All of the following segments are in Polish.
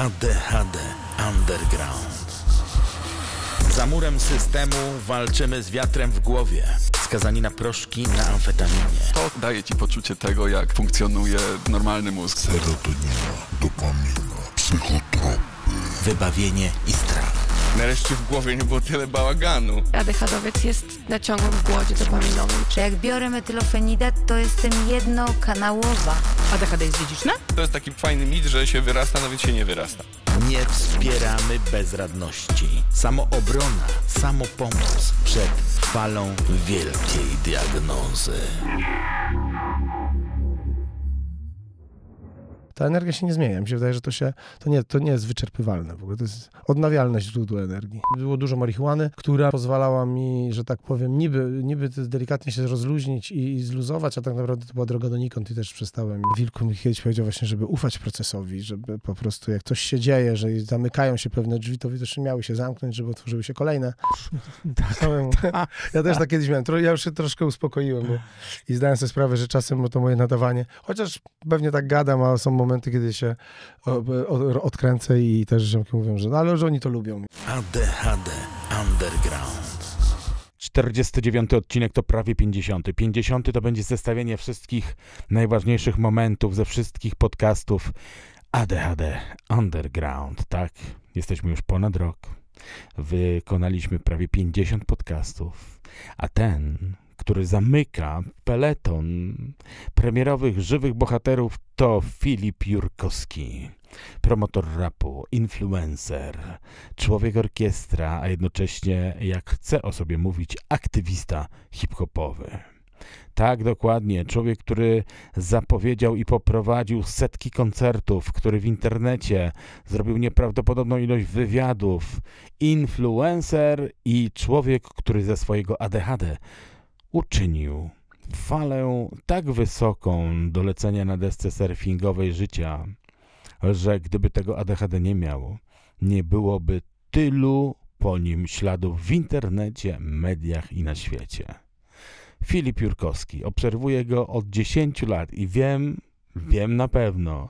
ADHD Underground. Za murem systemu walczymy z wiatrem w głowie. Skazani na proszki, na amfetaminie. To daje ci poczucie tego, jak funkcjonuje normalny mózg. Serotonina, dopamina, psychotropy. Wybawienie i strach. Nareszcie w głowie nie było tyle bałaganu. Adechadowiec jest na ciągłym głodzie dopaminowym. Że jak biorę metylofenidat, to jestem jednokanałowa. ADHD jest dziedziczne? To jest taki fajny mit, że się wyrasta, nawet się nie wyrasta. Nie wspieramy bezradności. Samoobrona, samopomoc przed falą wielkiej diagnozy. ta energia się nie zmienia. Mi się wydaje, że to się, to nie, to nie jest wyczerpywalne w ogóle, to jest odnawialne źródło energii. Było dużo marihuany, która pozwalała mi, że tak powiem, niby, niby delikatnie się rozluźnić i, i zluzować, a tak naprawdę to była droga donikąd i też przestałem. Wilku mi kiedyś powiedział właśnie, żeby ufać procesowi, żeby po prostu jak coś się dzieje, że zamykają się pewne drzwi, to że miały się zamknąć, żeby otworzyły się kolejne. Tak, Ja też tak, tak kiedyś miałem. Ja już się troszkę uspokoiłem bo, i zdałem sobie sprawę, że czasem to moje nadawanie, chociaż pewnie tak gadam, a są momenty, momenty, kiedy się odkręcę i też ziomki mówią, że no ale że oni to lubią. ADHD Underground. 49 odcinek to prawie 50. 50 to będzie zestawienie wszystkich najważniejszych momentów ze wszystkich podcastów ADHD Underground, tak? Jesteśmy już ponad rok. Wykonaliśmy prawie 50 podcastów, a ten który zamyka peleton premierowych żywych bohaterów, to Filip Jurkowski. Promotor rapu, influencer, człowiek orkiestra, a jednocześnie, jak chce o sobie mówić, aktywista hip-hopowy. Tak, dokładnie. Człowiek, który zapowiedział i poprowadził setki koncertów, który w internecie zrobił nieprawdopodobną ilość wywiadów. Influencer i człowiek, który ze swojego ADHD uczynił falę tak wysoką do lecenia na desce surfingowej życia, że gdyby tego ADHD nie miał, nie byłoby tylu po nim śladów w internecie, mediach i na świecie. Filip Jurkowski. Obserwuję go od 10 lat i wiem, wiem na pewno,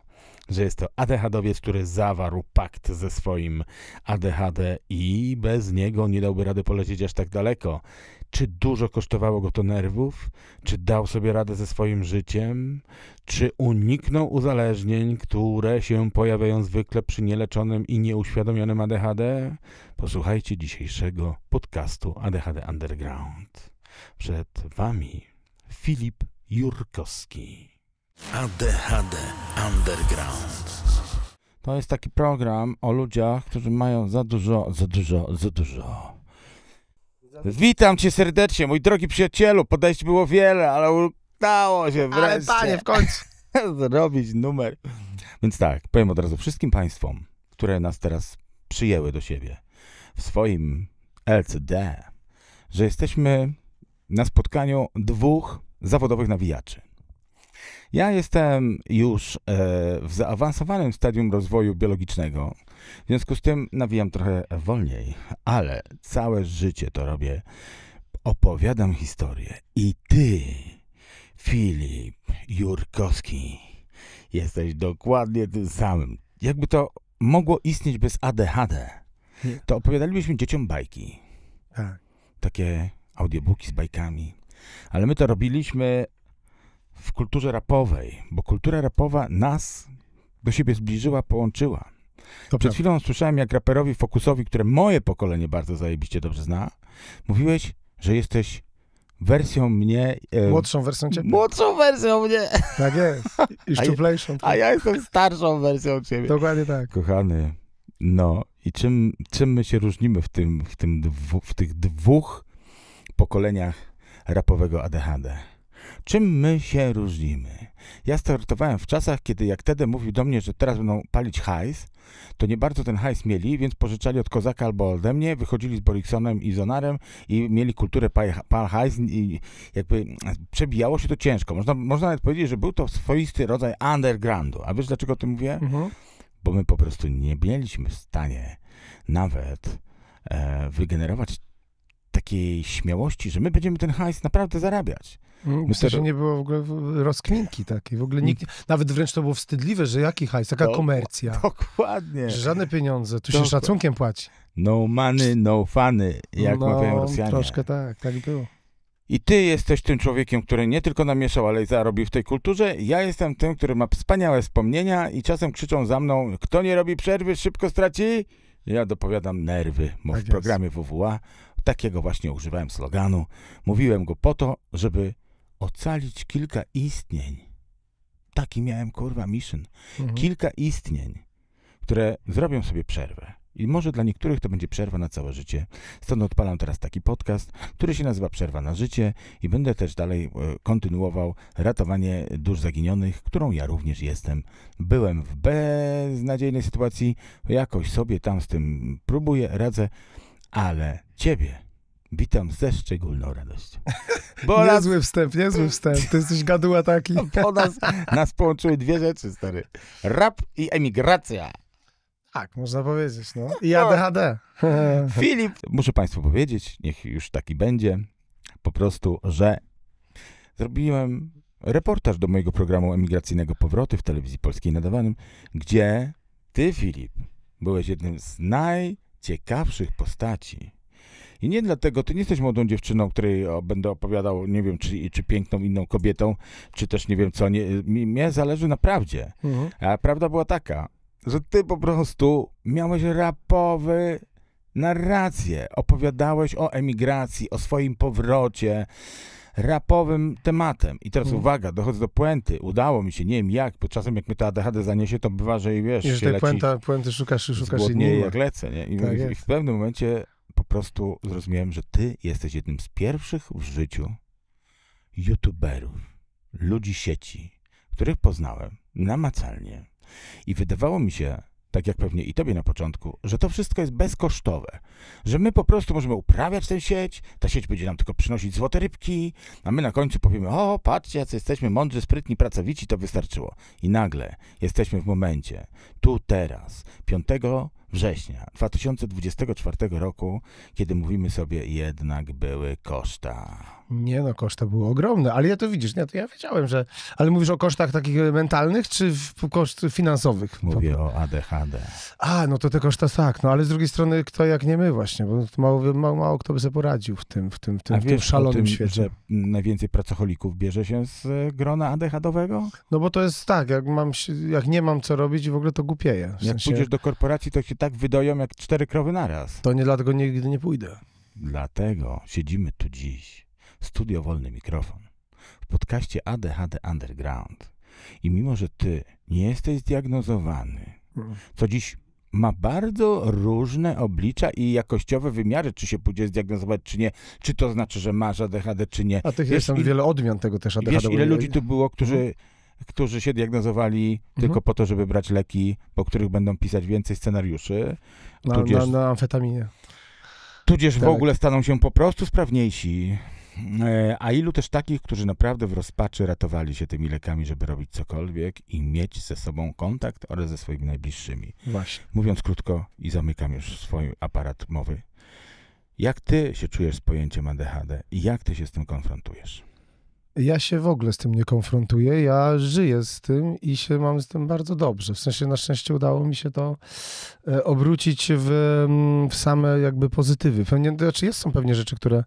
że jest to ADHDowiec, który zawarł pakt ze swoim ADHD i bez niego nie dałby rady polecieć aż tak daleko czy dużo kosztowało go to nerwów, czy dał sobie radę ze swoim życiem, czy uniknął uzależnień, które się pojawiają zwykle przy nieleczonym i nieuświadomionym ADHD? Posłuchajcie dzisiejszego podcastu ADHD Underground. Przed Wami Filip Jurkowski. ADHD Underground. To jest taki program o ludziach, którzy mają za dużo, za dużo, za dużo Witam cię serdecznie, mój drogi przyjacielu. Podejść było wiele, ale udało się wreszcie. Ale panie, w końcu. zrobić numer. Więc tak, powiem od razu wszystkim państwom, które nas teraz przyjęły do siebie w swoim LCD, że jesteśmy na spotkaniu dwóch zawodowych nawijaczy. Ja jestem już e, w zaawansowanym stadium rozwoju biologicznego, w związku z tym nawijam trochę wolniej, ale całe życie to robię. Opowiadam historię i ty, Filip Jurkowski, jesteś dokładnie tym samym. Jakby to mogło istnieć bez ADHD, to opowiadalibyśmy dzieciom bajki. Tak. Takie audiobooki z bajkami. Ale my to robiliśmy w kulturze rapowej, bo kultura rapowa nas do siebie zbliżyła, połączyła. To Przed chwilą słyszałem, jak raperowi Fokusowi, które moje pokolenie bardzo zajebiście dobrze zna, mówiłeś, że jesteś wersją mnie. E, młodszą wersją ciebie. Młodszą wersją mnie. Tak jest. I szczuplejszą. A ja, a ja jestem starszą wersją ciebie. Dokładnie tak. Kochany, no i czym, czym my się różnimy w, tym, w, tym dwu, w tych dwóch pokoleniach rapowego ADHD? Czym my się różnimy? Ja startowałem w czasach, kiedy jak Tede mówił do mnie, że teraz będą palić hajs, to nie bardzo ten hajs mieli, więc pożyczali od Kozaka albo ode mnie, wychodzili z Boriksonem i Zonarem i mieli kulturę pal hajs i jakby przebijało się to ciężko. Można, można nawet powiedzieć, że był to swoisty rodzaj undergroundu. A wiesz dlaczego o tym mówię? Mhm. Bo my po prostu nie mieliśmy w stanie nawet e, wygenerować takiej śmiałości, że my będziemy ten hajs naprawdę zarabiać. W sensie nie było w ogóle rozkminki takiej. W ogóle nikt, nawet wręcz to było wstydliwe, że jaki hajs, taka komercja. Dokładnie. Że żadne pieniądze, tu Dokładnie. się szacunkiem płaci. No money, no funny, jak no, mawiają Rosjanie. troszkę tak, tak było. I ty jesteś tym człowiekiem, który nie tylko namieszał, ale i zarobił w tej kulturze. Ja jestem tym, który ma wspaniałe wspomnienia i czasem krzyczą za mną, kto nie robi przerwy, szybko straci. Ja dopowiadam nerwy, bo tak w programie WWA takiego właśnie używałem sloganu. Mówiłem go po to, żeby ocalić kilka istnień. Taki miałem kurwa mission. Mhm. Kilka istnień, które zrobią sobie przerwę. I może dla niektórych to będzie przerwa na całe życie. Stąd odpalam teraz taki podcast, który się nazywa Przerwa na życie i będę też dalej e, kontynuował ratowanie dusz zaginionych, którą ja również jestem. Byłem w beznadziejnej sytuacji, jakoś sobie tam z tym próbuję, radzę, ale ciebie Witam ze szczególną radością. Bo niezły nas... wstęp, niezły wstęp. Ty jesteś gaduła taki. No, nas, nas połączyły dwie rzeczy, stary. Rap i emigracja. Tak, można powiedzieć, no. I no. ADHD. Filip, muszę państwu powiedzieć, niech już taki będzie, po prostu, że zrobiłem reportaż do mojego programu emigracyjnego Powroty w telewizji polskiej nadawanym, gdzie ty, Filip, byłeś jednym z najciekawszych postaci i nie dlatego, ty nie jesteś młodą dziewczyną, której będę opowiadał, nie wiem, czy, czy piękną inną kobietą, czy też nie wiem co. Nie, mi, mnie zależy na prawdzie. Mhm. A prawda była taka, że ty po prostu miałeś rapowy narrację. Opowiadałeś o emigracji, o swoim powrocie rapowym tematem. I teraz hmm. uwaga, dochodzę do puenty. Udało mi się, nie wiem jak, bo czasem jak mnie to ADHD zaniesie, to bywa, że i wiesz, I że się leci. Puenta, puenty szukasz i szukasz i nie jak lecę, nie? I, tak w, I, w pewnym momencie po prostu zrozumiałem, że ty jesteś jednym z pierwszych w życiu youtuberów, ludzi sieci, których poznałem namacalnie. I wydawało mi się, tak jak pewnie i tobie na początku, że to wszystko jest bezkosztowe, że my po prostu możemy uprawiać tę sieć, ta sieć będzie nam tylko przynosić złote rybki, a my na końcu powiemy, o patrzcie, jacy jesteśmy mądrzy, sprytni, pracowici, to wystarczyło. I nagle jesteśmy w momencie, tu teraz, 5 września 2024 roku, kiedy mówimy sobie, jednak były koszta. Nie no, koszta były ogromne, ale ja to widzisz, nie, to ja wiedziałem, że... Ale mówisz o kosztach takich e, mentalnych, czy koszt finansowych? Mówię o ADHD. A, no to te koszta tak, no ale z drugiej strony kto jak nie my właśnie, bo mało, mało, mało kto by sobie poradził w tym, w tym, w tym, w tym szalonym tym, świecie. że najwięcej pracocholików bierze się z e, grona No bo to jest tak, jak, mam, jak nie mam co robić i w ogóle to głupieje. W jak sensie... pójdziesz do korporacji, to się tak wydoją jak cztery krowy naraz. To nie dlatego nigdy nie pójdę. Dlatego siedzimy tu dziś. Studio Wolny Mikrofon. W podcaście ADHD Underground. I mimo, że ty nie jesteś zdiagnozowany, co mm. dziś ma bardzo różne oblicza i jakościowe wymiary, czy się pójdzie zdiagnozować, czy nie, czy to znaczy, że masz ADHD, czy nie. A tych jest tam wiele odmian tego też ADHD. Wiesz, ile ludzi tu było, którzy... Hmm którzy się diagnozowali mhm. tylko po to, żeby brać leki, po których będą pisać więcej scenariuszy. Na, tudzież, na, na amfetaminie. Tudzież tak. w ogóle staną się po prostu sprawniejsi. E, a ilu też takich, którzy naprawdę w rozpaczy ratowali się tymi lekami, żeby robić cokolwiek i mieć ze sobą kontakt oraz ze swoimi najbliższymi. Właśnie. Mówiąc krótko i zamykam już swój aparat mowy. Jak ty się czujesz z pojęciem ADHD i jak ty się z tym konfrontujesz? Ja się w ogóle z tym nie konfrontuję. Ja żyję z tym i się mam z tym bardzo dobrze. W sensie na szczęście udało mi się to e, obrócić w, mm, w same jakby pozytywy. Pewnie, znaczy jest, są pewnie rzeczy, które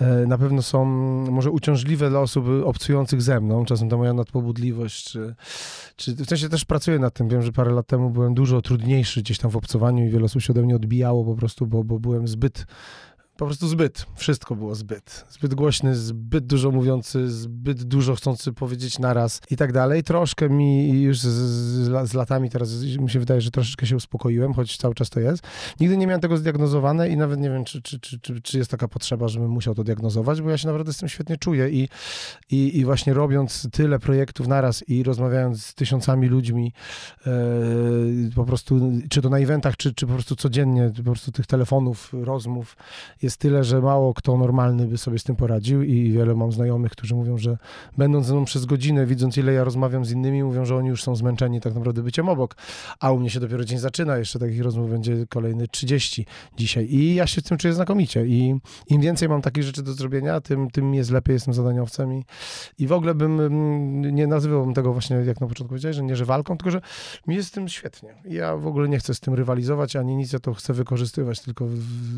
e, na pewno są mm, może uciążliwe dla osób obcujących ze mną. Czasem ta moja nadpobudliwość, czy, czy w sensie też pracuję nad tym. Wiem, że parę lat temu byłem dużo trudniejszy gdzieś tam w obcowaniu i wiele osób się ode mnie odbijało po prostu, bo, bo byłem zbyt po prostu zbyt. Wszystko było zbyt. Zbyt głośny, zbyt dużo mówiący, zbyt dużo chcący powiedzieć naraz i tak dalej. Troszkę mi już z, z, z, latami teraz mi się wydaje, że troszeczkę się uspokoiłem, choć cały czas to jest. Nigdy nie miałem tego zdiagnozowane i nawet nie wiem, czy, czy, czy, czy, czy jest taka potrzeba, żebym musiał to diagnozować, bo ja się naprawdę z tym świetnie czuję i, i, i właśnie robiąc tyle projektów naraz i rozmawiając z tysiącami ludźmi yy, po prostu, czy to na eventach, czy, czy po prostu codziennie, po prostu tych telefonów, rozmów jest tyle, że mało kto normalny by sobie z tym poradził i wiele mam znajomych, którzy mówią, że będąc ze mną przez godzinę, widząc ile ja rozmawiam z innymi, mówią, że oni już są zmęczeni tak naprawdę byciem obok, a u mnie się dopiero dzień zaczyna, jeszcze takich rozmów będzie kolejny 30 dzisiaj i ja się z tym czuję znakomicie i im więcej mam takich rzeczy do zrobienia, tym, tym jest lepiej, jestem zadaniowcem i, i w ogóle bym, mm, nie nazywałbym tego właśnie, jak na początku powiedziałeś, że nie, że walką, tylko, że mi jest z tym świetnie. Ja w ogóle nie chcę z tym rywalizować, ani nic, ja to chcę wykorzystywać tylko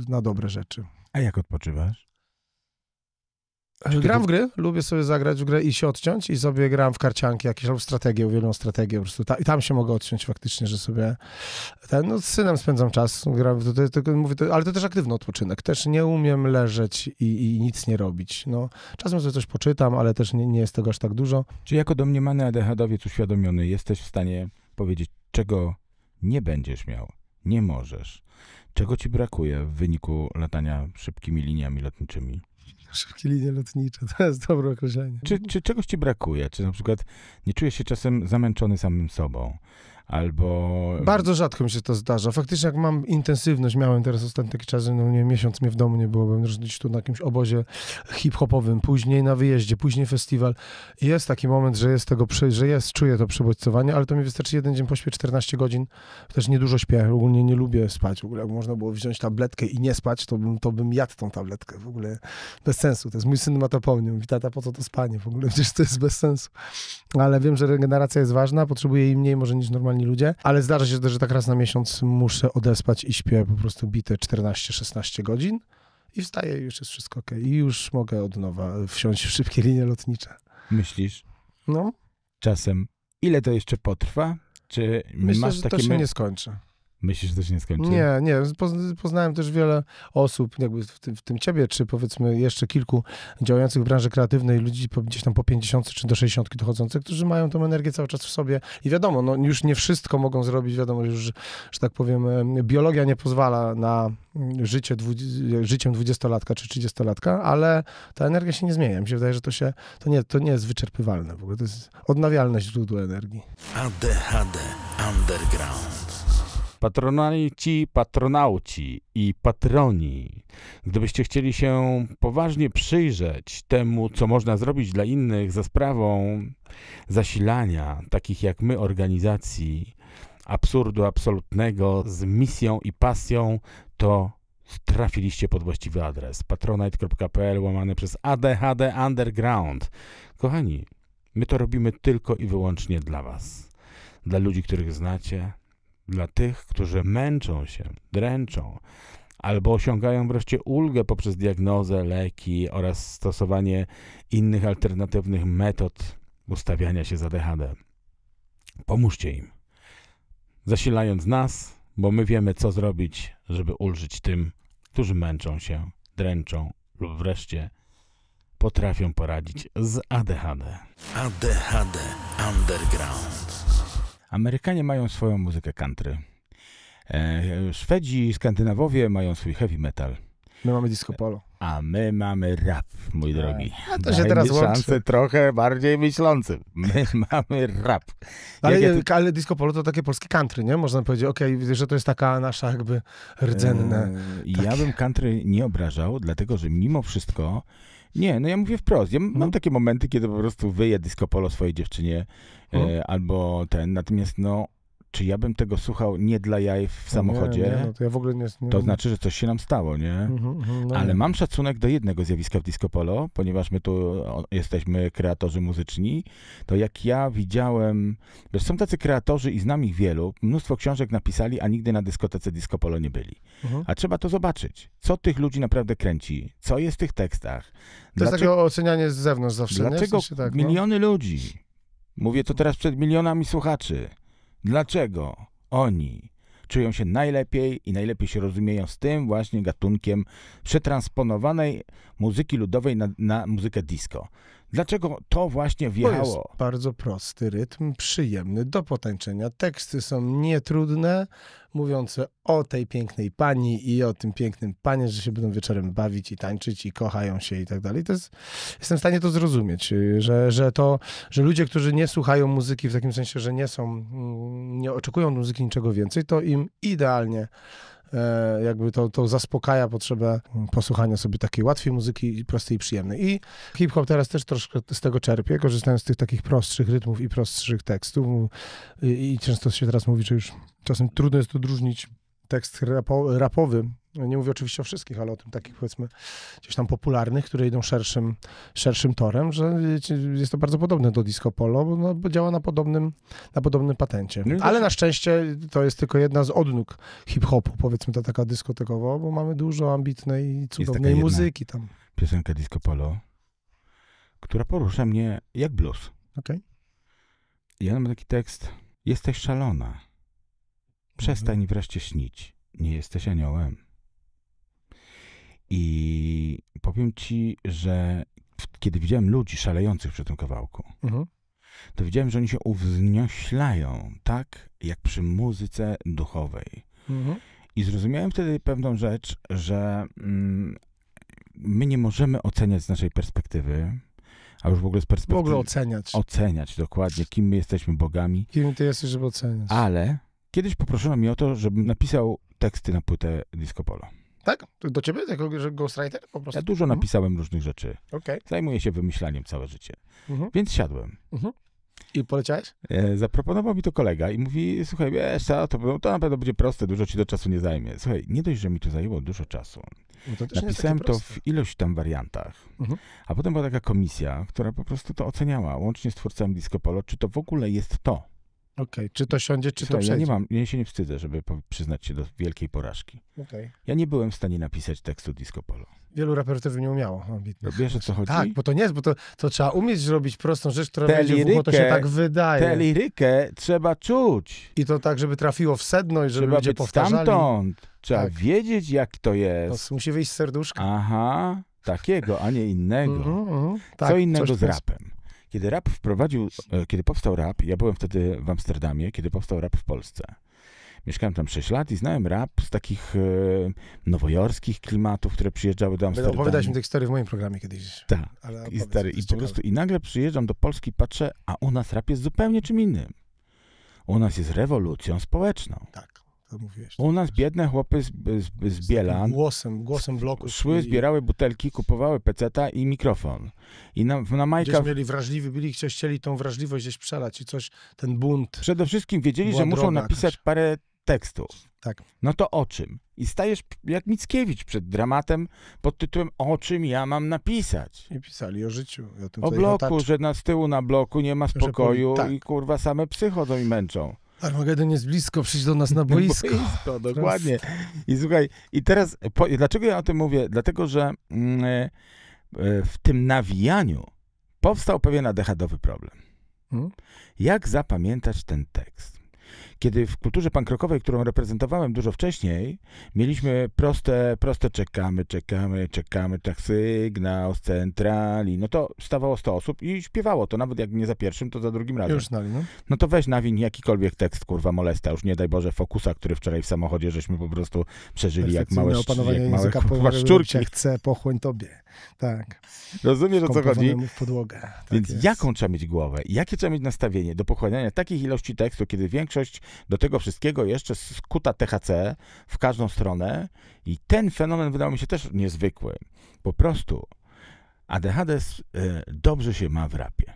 na dobre rzeczy. A jak odpoczywasz? E, Czyli gram w gry, lubię sobie zagrać w grę i się odciąć i sobie gram w karcianki jakieś albo strategię, uwielbiam strategię po prostu. Ta, I tam się mogę odciąć faktycznie, że sobie ten, no z synem spędzam czas, gram, to, to, to, mówię, ale to też aktywny odpoczynek. Też nie umiem leżeć i, i, nic nie robić. No, czasem sobie coś poczytam, ale też nie, nie jest tego aż tak dużo. Czy jako domniemany ADHDowiec uświadomiony jesteś w stanie powiedzieć, czego nie będziesz miał? nie możesz. Czego ci brakuje w wyniku latania szybkimi liniami lotniczymi? Szybkie linie lotnicze, to jest dobre określenie. Czy, czy czegoś ci brakuje? Czy na przykład nie czujesz się czasem zamęczony samym sobą? albo... Bardzo rzadko mi się to zdarza. Faktycznie jak mam intensywność, miałem teraz ostatni taki czas, no nie miesiąc mnie w domu nie było, byłem gdzieś tu na jakimś obozie hip-hopowym, później na wyjeździe, później festiwal. jest taki moment, że jest tego, że jest, czuję to przebodźcowanie, ale to mi wystarczy jeden dzień, pośpię 14 godzin, też niedużo śpię, ogólnie nie lubię spać, w ogóle jak można było wziąć tabletkę i nie spać, to bym, to bym jadł tą tabletkę, w ogóle bez sensu. To jest mój syn ma to pełnią, mówi tata, po co to spanie, w ogóle przecież to jest bez sensu. Ale wiem, że regeneracja jest ważna, potrzebuję jej mniej może niż normalnie ludzie, ale zdarza się, że tak raz na miesiąc muszę odespać i śpię po prostu bite 14-16 godzin i wstaję i już jest wszystko ok. I już mogę od nowa wsiąść w szybkie linie lotnicze. Myślisz? No. Czasem. Ile to jeszcze potrwa? Czy Myślę, masz że takie to się my... nie skończy. Myślisz, że to się nie skończy? Nie, nie. Poznałem też wiele osób, jakby w tym, w tym ciebie, czy powiedzmy jeszcze kilku działających w branży kreatywnej, ludzi gdzieś tam po 50 czy do 60 dochodzących, którzy mają tą energię cały czas w sobie. I wiadomo, no, już nie wszystko mogą zrobić, wiadomo, już, że tak powiem, biologia nie pozwala na mm, życie, życiem 20-latka czy 30-latka, ale ta energia się nie zmienia. Mi się wydaje, że to się, to nie, to nie jest wyczerpywalne w ogóle, to jest odnawialne źródło energii. ADHD Underground. Patronaci, patronauci i patroni. Gdybyście chcieli się poważnie przyjrzeć temu, co można zrobić dla innych za sprawą zasilania takich jak my organizacji absurdu absolutnego z misją i pasją, to trafiliście pod właściwy adres patronite.pl łamane przez ADHD Underground. Kochani, my to robimy tylko i wyłącznie dla Was. Dla ludzi, których znacie, dla tych, którzy męczą się, dręczą, albo osiągają wreszcie ulgę poprzez diagnozę, leki oraz stosowanie innych alternatywnych metod ustawiania się za DHD. Pomóżcie im, zasilając nas, bo my wiemy, co zrobić, żeby ulżyć tym, którzy męczą się, dręczą lub wreszcie potrafią poradzić z ADHD. ADHD Underground. Amerykanie mają swoją muzykę country. E, Szwedzi Szwedzi, Skandynawowie mają swój heavy metal. My mamy disco polo. E, a my mamy rap, mój e, drogi. A to się Daj teraz łączy. trochę bardziej myślącym. My mamy rap. No ale, ja ale disco polo to takie polskie country, nie? Można powiedzieć, okej, okay, że to jest taka nasza jakby rdzenna. Ja bym country nie obrażał, dlatego że mimo wszystko nie, no ja mówię wprost. Ja mam mhm. takie momenty, kiedy po prostu wyję disco polo swojej dziewczynie mhm. e, albo ten, natomiast no czy ja bym tego słuchał nie dla jaj w samochodzie, nie, nie, no to, ja w ogóle nie, nie, to znaczy, że coś się nam stało, nie? Mhm, mhm, no Ale mam szacunek do jednego zjawiska w disco polo, ponieważ my tu jesteśmy kreatorzy muzyczni, to jak ja widziałem, wiesz, są tacy kreatorzy i znam ich wielu, mnóstwo książek napisali, a nigdy na dyskotece disco polo nie byli. Mhm. A trzeba to zobaczyć, co tych ludzi naprawdę kręci, co jest w tych tekstach. To jest takie ocenianie z zewnątrz zawsze, Dlaczego w sensie tak, no. miliony no? ludzi, mówię to teraz przed milionami słuchaczy, Dlaczego oni czują się najlepiej i najlepiej się rozumieją z tym właśnie gatunkiem przetransponowanej muzyki ludowej na, na muzykę disco? Dlaczego to właśnie wjechało? To jest bardzo prosty rytm, przyjemny do potańczenia. Teksty są nietrudne, mówiące o tej pięknej pani i o tym pięknym panie, że się będą wieczorem bawić i tańczyć i kochają się i tak dalej. To jest, jestem w stanie to zrozumieć, że, że to, że ludzie, którzy nie słuchają muzyki w takim sensie, że nie są, mm, nie oczekują muzyki niczego więcej, to im idealnie E, jakby to, to zaspokaja potrzebę posłuchania sobie takiej łatwiej muzyki, prostej i przyjemnej. I hip-hop teraz też troszkę z tego czerpie, korzystając z tych takich prostszych rytmów i prostszych tekstów. I, często się teraz mówi, że już czasem trudno jest odróżnić tekst rapo, rapowy no, nie mówię oczywiście o wszystkich, ale o tym takich powiedzmy gdzieś tam popularnych, które idą szerszym, szerszym torem, że jest to bardzo podobne do disco polo, bo, no, bo działa na podobnym, na podobnym patencie. No ale na szczęście to jest tylko jedna z odnóg hip-hopu, powiedzmy ta taka dyskotekowa, bo mamy dużo ambitnej i cudownej muzyki tam. Piosenka disco polo, która porusza mnie jak blues. Okej. Okay. Ja mam taki tekst. Jesteś szalona. Mhm. Przestań wreszcie śnić. Nie jesteś aniołem. I powiem ci, że kiedy widziałem ludzi szalejących przy tym kawałku, mhm. to widziałem, że oni się uwznioślają tak, jak przy muzyce duchowej. Mhm. I zrozumiałem wtedy pewną rzecz, że mm, my nie możemy oceniać z naszej perspektywy, a już w ogóle z perspektywy. W ogóle oceniać. Oceniać dokładnie, kim my jesteśmy bogami. Kim ty jesteś, żeby oceniać. Ale kiedyś poproszono mnie o to, żebym napisał teksty na płytę Disco Polo. Tak? Do ciebie jako że ghostwriter po prostu? Ja dużo mhm. napisałem różnych rzeczy. Okay. Zajmuję się wymyślaniem całe życie. Mhm. Więc siadłem. Mhm. I poleciałeś? E, zaproponował mi to kolega i mówi, słuchaj, wiesz co, to, to na pewno będzie proste, dużo ci do czasu nie zajmie. Słuchaj, nie dość, że mi to zajęło dużo czasu. No to Napisałem to w ilość tam wariantach. Mhm. A potem była taka komisja, która po prostu to oceniała, łącznie z twórcami Disco Polo, czy to w ogóle jest to. Okej, okay. czy to siądzie, czy Słuchaj, to przejdzie? Ja, nie mam, ja się nie wstydzę, żeby przyznać się do wielkiej porażki. Okay. Ja nie byłem w stanie napisać tekstu Disco Polo. Wielu raperów tego nie umiało. Ambitnych. No, wiesz o co chodzi? Tak, bo to nie jest, bo to, to trzeba umieć zrobić prostą rzecz, która będzie bo w ucho, to się tak wydaje. Tę lirykę trzeba czuć. I to tak, żeby trafiło w sedno i żeby trzeba ludzie być powtarzali. stamtąd. Trzeba tak. wiedzieć, jak to no, jest. To musi wyjść z serduszka. Aha, takiego, a nie innego. Mm -hmm, mm -hmm. Tak, co innego z rapem. Kiedy rap wprowadził, e, kiedy powstał rap, ja byłem wtedy w Amsterdamie, kiedy powstał rap w Polsce. Mieszkałem tam 6 lat i znałem rap z takich e, nowojorskich klimatów, które przyjeżdżały do Amsterdamu. mi te historie w moim programie kiedyś. Tak. I, stary, i po prostu i nagle przyjeżdżam do Polski, patrzę, a u nas rap jest zupełnie czym innym. U nas jest rewolucją społeczną. Tak to mówiłeś. U nas biedne chłopy z, z, z Bielan. Głosem, głosem bloku. Szły, zbierały butelki, kupowały peceta i mikrofon. I na, na Majka... Gdzieś mieli wrażliwi, byli chcieli tą wrażliwość gdzieś przelać i coś, ten bunt. Przede wszystkim wiedzieli, że muszą napisać jakaś. parę tekstów. Tak. No to o czym? I stajesz jak Mickiewicz przed dramatem pod tytułem O czym ja mam napisać? I pisali o życiu. O, o bloku, otaczy. że na z tyłu na bloku nie ma spokoju tak. i kurwa same psy chodzą i męczą. Armagedon jest blisko, przyjdź do nas na boisko. boisko dokładnie. I słuchaj, i teraz, po, dlaczego ja o tym mówię? Dlatego, że mm, e, w tym nawijaniu powstał pewien adechadowy problem. Hmm? Jak zapamiętać ten tekst? Kiedy w kulturze pankrokowej, którą reprezentowałem dużo wcześniej, mieliśmy proste, proste czekamy, czekamy, czekamy, tak sygnał z centrali, no to stawało 100 osób i śpiewało to, nawet jak nie za pierwszym, to za drugim razem. Już znali, no. No to weź nawin jakikolwiek tekst, kurwa, molesta, już nie daj Boże Fokusa, który wczoraj w samochodzie żeśmy po prostu przeżyli jak małe, opanowanie jak małe kurwa, szczurki. Chcę, pochłoń tobie. Tak. Rozumiesz, o co chodzi? w podłogę. Tak Więc jest. jaką trzeba mieć głowę? Jakie trzeba mieć nastawienie do pochłaniania takich ilości tekstu, kiedy większość do tego wszystkiego jeszcze skuta THC w każdą stronę i ten fenomen wydał mi się też niezwykły. Po prostu ADHD y, dobrze się ma w rapie.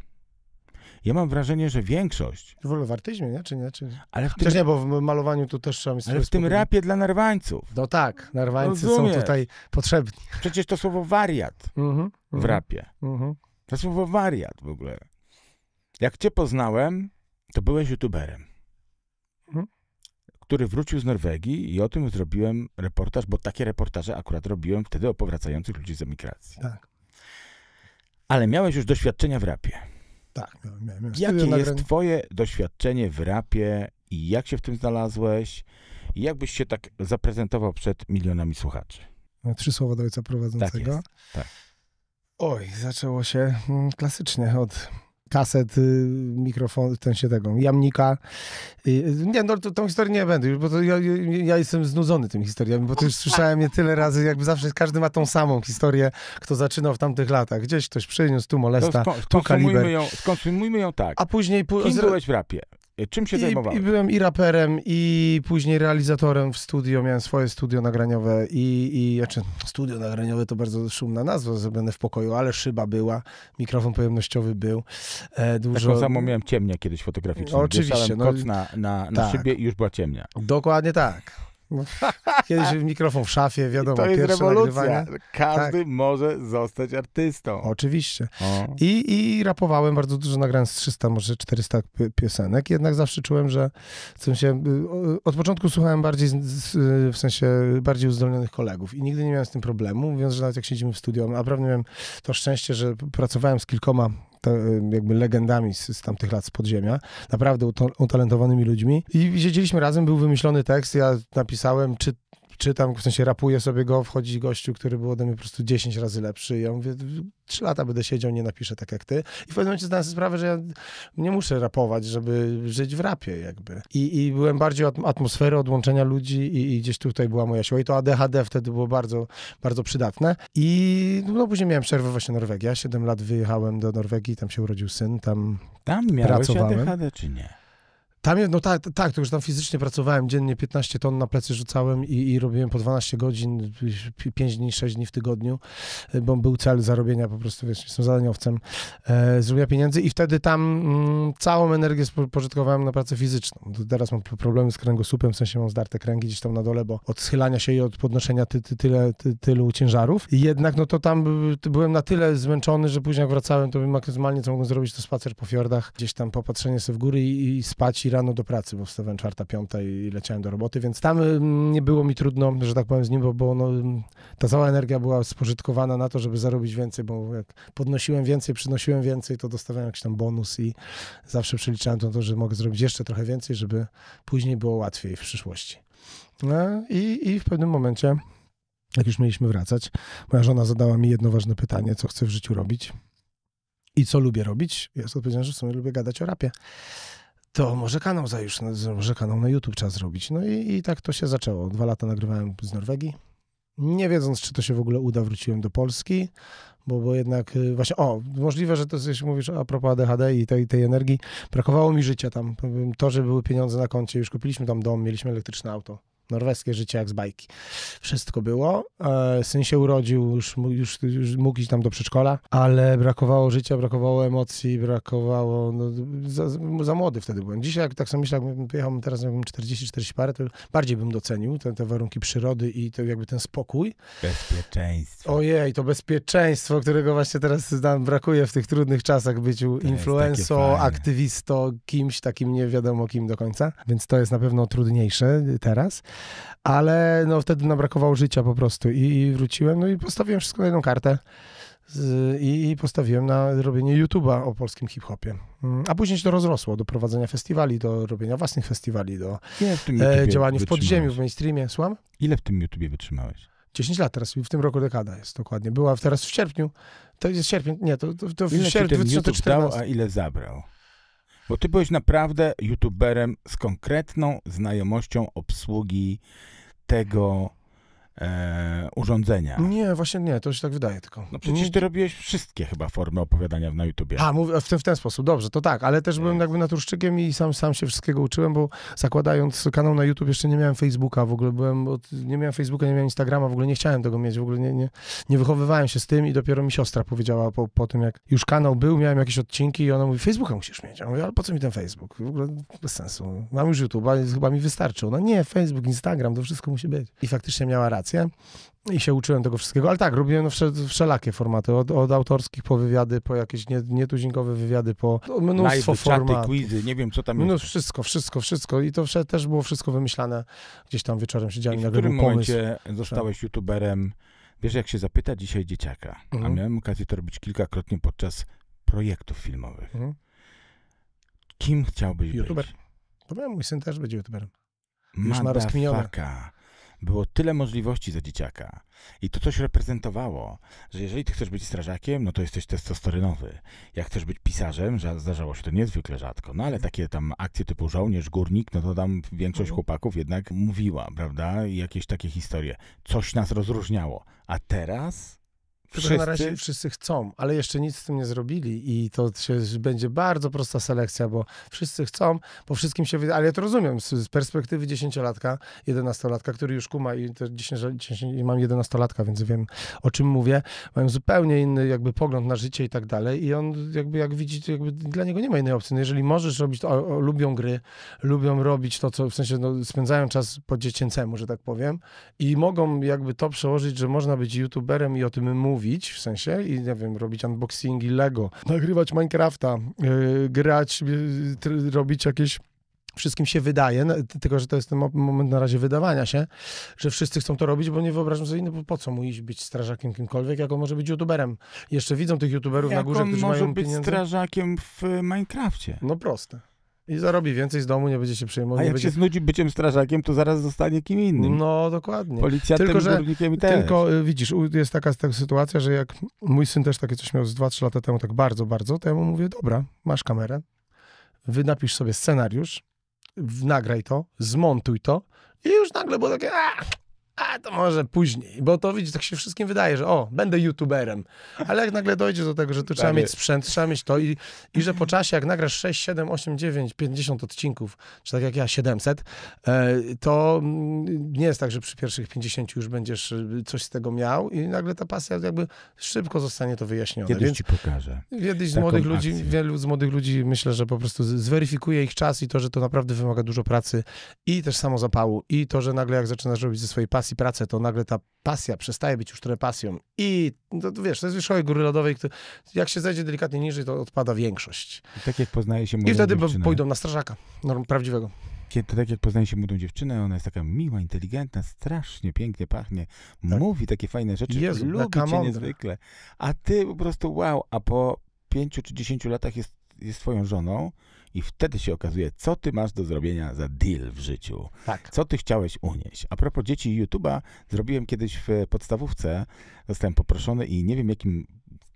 Ja mam wrażenie, że większość. W wolwartyzmie, nie? Czy nie? Czy... Ale w tym... Też nie, bo w malowaniu tu też trzeba mieć Ale w tym rapie dla narwańców. No tak, narwańcy Rozumiesz. są tutaj potrzebni. Przecież to słowo wariat mm-hmm, w mhm, rapie. Mm-hmm. To słowo wariat w ogóle. Jak cię poznałem, to byłeś youtuberem który wrócił z Norwegii i o tym zrobiłem reportaż, bo takie reportaże akurat robiłem wtedy o powracających ludzi z emigracji. Tak. Ale miałeś już doświadczenia w rapie. Tak. miałem Jakie nagrań... jest twoje doświadczenie w rapie i jak się w tym znalazłeś? I jak byś się tak zaprezentował przed milionami słuchaczy? No, trzy słowa do ojca prowadzącego. Tak, jest. tak. Oj, zaczęło się mm, klasycznie od kaset, y, mikrofon, ten się tego, jamnika. Y, nie, no to, tą historię nie będę, bo to ja, ja jestem znudzony tymi historiami, bo to już tak. słyszałem je tyle razy, jakby zawsze każdy ma tą samą historię, kto zaczynał w tamtych latach. Gdzieś ktoś przyniósł, tu molesta, to tu kaliber. Ją, skonsumujmy ją tak. A później... Kim byłeś w rapie? Y, czym się I, zajmowałeś? I byłem i raperem, i później realizatorem w studio. Miałem swoje studio nagraniowe i, i znaczy studio nagraniowe to bardzo szumna nazwa, zrobione w pokoju, ale szyba była, mikrofon pojemnościowy był. E, dużo... Taką samą miałem ciemnia kiedyś fotograficznie. Oczywiście. No, koc na, na, na tak. szybie i już była ciemnia. Dokładnie tak. No. Kiedyś mikrofon w szafie, wiadomo, pierwsze to jest rewolucja. Nagrywanie. Każdy tak. może zostać artystą. Oczywiście. I, I rapowałem bardzo dużo, nagrałem z 300, może 400 piosenek, jednak zawsze czułem, że w sensie, y, od początku słuchałem bardziej, y, w sensie, bardziej uzdolnionych kolegów i nigdy nie miałem z tym problemu, mówiąc, że nawet jak siedzimy w A naprawdę miałem to szczęście, że pracowałem z kilkoma te, jakby legendami z, z tamtych lat z podziemia, naprawdę utalentowanymi ludźmi. I siedzieliśmy razem, był wymyślony tekst, ja napisałem, czy czytam, w sensie rapuję sobie go, wchodzi gościu, który był ode mnie po prostu 10 razy lepszy. I ja mówię, 3 lata będę siedział, nie napiszę tak jak ty. I w pewnym momencie zdałem sobie sprawę, że ja nie muszę rapować, żeby żyć w rapie jakby. I, i byłem bardziej od atmosfery, odłączenia ludzi i, i, gdzieś tutaj była moja siła. I to ADHD wtedy było bardzo, bardzo przydatne. I no, później miałem przerwę właśnie Norwegia. 7 lat wyjechałem do Norwegii, tam się urodził syn, tam, tam pracowałem. Tam miałeś ADHD czy nie? Tam, no tak, tak, to już tam fizycznie pracowałem, dziennie 15 ton na plecy rzucałem i, i robiłem po 12 godzin, 5 dni, 6 dni w tygodniu, y, bo był cel zarobienia po prostu, wiesz, jestem zadaniowcem, e, zrobienia pieniędzy i wtedy tam mm, całą energię spożytkowałem na pracę fizyczną. Teraz mam problemy z kręgosłupem, w sensie mam zdarte kręgi gdzieś tam na dole, bo od schylania się i od podnoszenia ty, ty, tyle, ty, tylu ciężarów. I jednak no to tam byłem na tyle zmęczony, że później jak wracałem, to maksymalnie co mogłem zrobić to spacer po fiordach, gdzieś tam popatrzenie sobie w góry i, i spać i rano do pracy, bo wstawałem czwarta, piąta i leciałem do roboty, więc tam mm, nie było mi trudno, że tak powiem z nim, bo, bo no, mm, ta cała energia była spożytkowana na to, żeby zarobić więcej, bo jak podnosiłem więcej, przynosiłem więcej, to dostawałem jakiś tam bonus i zawsze przeliczałem to, że mogę zrobić jeszcze trochę więcej, żeby później było łatwiej w przyszłości. No, i, I w pewnym momencie, jak już mieliśmy wracać, moja żona zadała mi jedno ważne pytanie, co chcę w życiu robić i co lubię robić. Ja odpowiedziałem, że w sumie lubię gadać o rapie to może kanał za już, może kanał na YouTube trzeba zrobić. No i, i tak to się zaczęło. Dwa lata nagrywałem z Norwegii. Nie wiedząc, czy to się w ogóle uda, wróciłem do Polski, bo, bo jednak y, właśnie, o, możliwe, że to coś mówisz a propos ADHD i tej, tej energii, brakowało mi życia tam. To, że były pieniądze na koncie, już kupiliśmy tam dom, mieliśmy elektryczne auto norweskie życie jak z bajki. Wszystko było. E, syn się urodził, już, już, już mógł iść tam do przedszkola, ale brakowało życia, brakowało emocji, brakowało... No, za, za, młody wtedy byłem. Dzisiaj, jak tak sobie myślę, jakbym jechał teraz, jakbym 40-40 parę, to bardziej bym docenił te, te warunki przyrody i to jakby ten spokój. Bezpieczeństwo. Ojej, to bezpieczeństwo, którego właśnie teraz nam brakuje w tych trudnych czasach byciu to influenco, aktywistą, kimś takim nie wiadomo kim do końca, więc to jest na pewno trudniejsze teraz ale no wtedy nam brakowało życia po prostu i, i wróciłem, no i postawiłem wszystko na jedną kartę z, i, i, postawiłem na robienie YouTube'a o polskim hip-hopie. Mm, a później się to rozrosło do prowadzenia festiwali, do robienia własnych festiwali, do e, działania w podziemiu, w mainstreamie. Słucham? Ile w tym YouTube'ie wytrzymałeś? 10 lat teraz, w tym roku dekada jest dokładnie. Była teraz w sierpniu, to jest sierpień, nie, to, to, to w sierpniu 2014. Dał, a ile zabrał? Bo ty byłeś naprawdę youtuberem z konkretną znajomością obsługi tego e, urządzenia. Nie, właśnie nie, to się tak wydaje tylko. No przecież ty robiłeś wszystkie chyba formy opowiadania na YouTubie. A, w, ten, w ten sposób, dobrze, to tak, ale też byłem jakby naturszczykiem i sam, sam się wszystkiego uczyłem, bo zakładając kanał na YouTube jeszcze nie miałem Facebooka, w ogóle byłem, od, nie miałem Facebooka, nie miałem Instagrama, w ogóle nie chciałem tego mieć, w ogóle nie, nie, nie wychowywałem się z tym i dopiero mi siostra powiedziała po, po tym, jak już kanał był, miałem jakieś odcinki i ona mówi, Facebooka musisz mieć. Ja mówię, ale po co mi ten Facebook? W ogóle bez sensu. Mam już YouTube, ale chyba mi wystarczył. no nie, Facebook, Instagram, to wszystko musi być. I faktycznie miała rację relacje i się uczyłem tego wszystkiego, ale tak, robiłem wszelakie formaty, od, od, autorskich po wywiady, po jakieś nietuzinkowe wywiady, po mnóstwo Live, formatów. Czaty, quizy, nie wiem co tam jest. Mnóstwo, wszystko, wszystko, wszystko i to wsze, też było wszystko wymyślane gdzieś tam wieczorem siedziałem. I w którym momencie pomysł. zostałeś youtuberem? Wiesz, jak się zapyta dzisiaj dzieciaka, mhm. a miałem okazję to robić kilkakrotnie podczas projektów filmowych. Mhm. Kim chciałbyś YouTuber. być? YouTuber. Mój syn też będzie YouTuberem. Już ma rozkminione było tyle możliwości za dzieciaka i to coś reprezentowało, że jeżeli ty chcesz być strażakiem, no to jesteś testosterynowy. Jak chcesz być pisarzem, że zdarzało się to niezwykle rzadko, no ale mhm. takie tam akcje typu żołnierz, górnik, no to tam większość mhm. chłopaków jednak mówiła, prawda? I jakieś takie historie. Coś nas rozróżniało. A teraz wszyscy? na razie wszyscy chcą, ale jeszcze nic z tym nie zrobili i to się, będzie bardzo prosta selekcja, bo wszyscy chcą, bo wszystkim się wydaje, ale ja to rozumiem z, z perspektywy dziesięciolatka, jedenastolatka, który już kuma i, to 10, 10, mam jedenastolatka, więc wiem o czym mówię, mają zupełnie inny jakby pogląd na życie i tak dalej i on jakby jak widzi, jakby dla niego nie ma innej opcji. No jeżeli możesz robić to, o, o, lubią gry, lubią robić to, co w sensie no, spędzają czas po dziecięcemu, że tak powiem i mogą jakby to przełożyć, że można być youtuberem i o tym mówić mówić w sensie i nie wiem, robić unboxingi Lego, nagrywać Minecrafta, yy, grać, yy, robić jakieś wszystkim się wydaje, tylko że to jest ten moment na razie wydawania się, że wszyscy chcą to robić, bo nie wyobrażam sobie, no bo po co mu iść być strażakiem kimkolwiek, jako może być youtuberem. Jeszcze widzą tych youtuberów na górze, którzy mają pieniądze. może być strażakiem w Minecrafcie. No proste. I zarobi więcej z domu, nie będzie się przejmował. A jak będzie... się znudzi byciem strażakiem, to zaraz zostanie kim innym. No, dokładnie. Policjantem, tylko, że, i też. Tylko, y, widzisz, jest taka, taka sytuacja, że jak mój syn też takie coś miał z 2-3 lata temu, tak bardzo, bardzo, to ja mu mówię, dobra, masz kamerę, wy napisz sobie scenariusz, nagraj to, zmontuj to i już nagle było takie, a, a to może później, bo to widzisz, tak się wszystkim wydaje, że o, będę youtuberem. Ale jak nagle dojdzie do tego, że tu trzeba tak mieć sprzęt, trzeba mieć to i, i że po czasie, jak nagrasz 6, 7, 8, 9, 50 odcinków, czy tak jak ja 700, e, to mm, nie jest tak, że przy pierwszych 50 już będziesz e, coś z tego miał i nagle ta pasja jakby szybko zostanie to wyjaśnione. Kiedyś Więc ci pokażę. Kiedyś z młodych akcję. ludzi, wielu z młodych ludzi myślę, że po prostu zweryfikuje ich czas i to, że to naprawdę wymaga dużo pracy i też samozapału i to, że nagle jak zaczynasz robić ze swojej pasji, pasji pracę, to nagle ta pasja przestaje być już trochę pasją. I no, to wiesz, to jest wierzchołek góry lodowej, który, jak się zejdzie delikatnie niżej, to odpada większość. I tak jak poznaje się młodą I wtedy dziewczynę. pójdą na strażaka, norm, prawdziwego. Kiedy, to tak jak poznaje się młodą dziewczynę, ona jest taka miła, inteligentna, strasznie pięknie pachnie, tak. mówi takie fajne rzeczy, Jezu, lubi cię niezwykle. A ty po prostu wow, a po pięciu czy dziesięciu latach jest jest twoją żoną i wtedy się okazuje, co ty masz do zrobienia za deal w życiu. Tak. Co ty chciałeś unieść. A propos dzieci i YouTube'a, zrobiłem kiedyś w podstawówce, zostałem poproszony i nie wiem jakim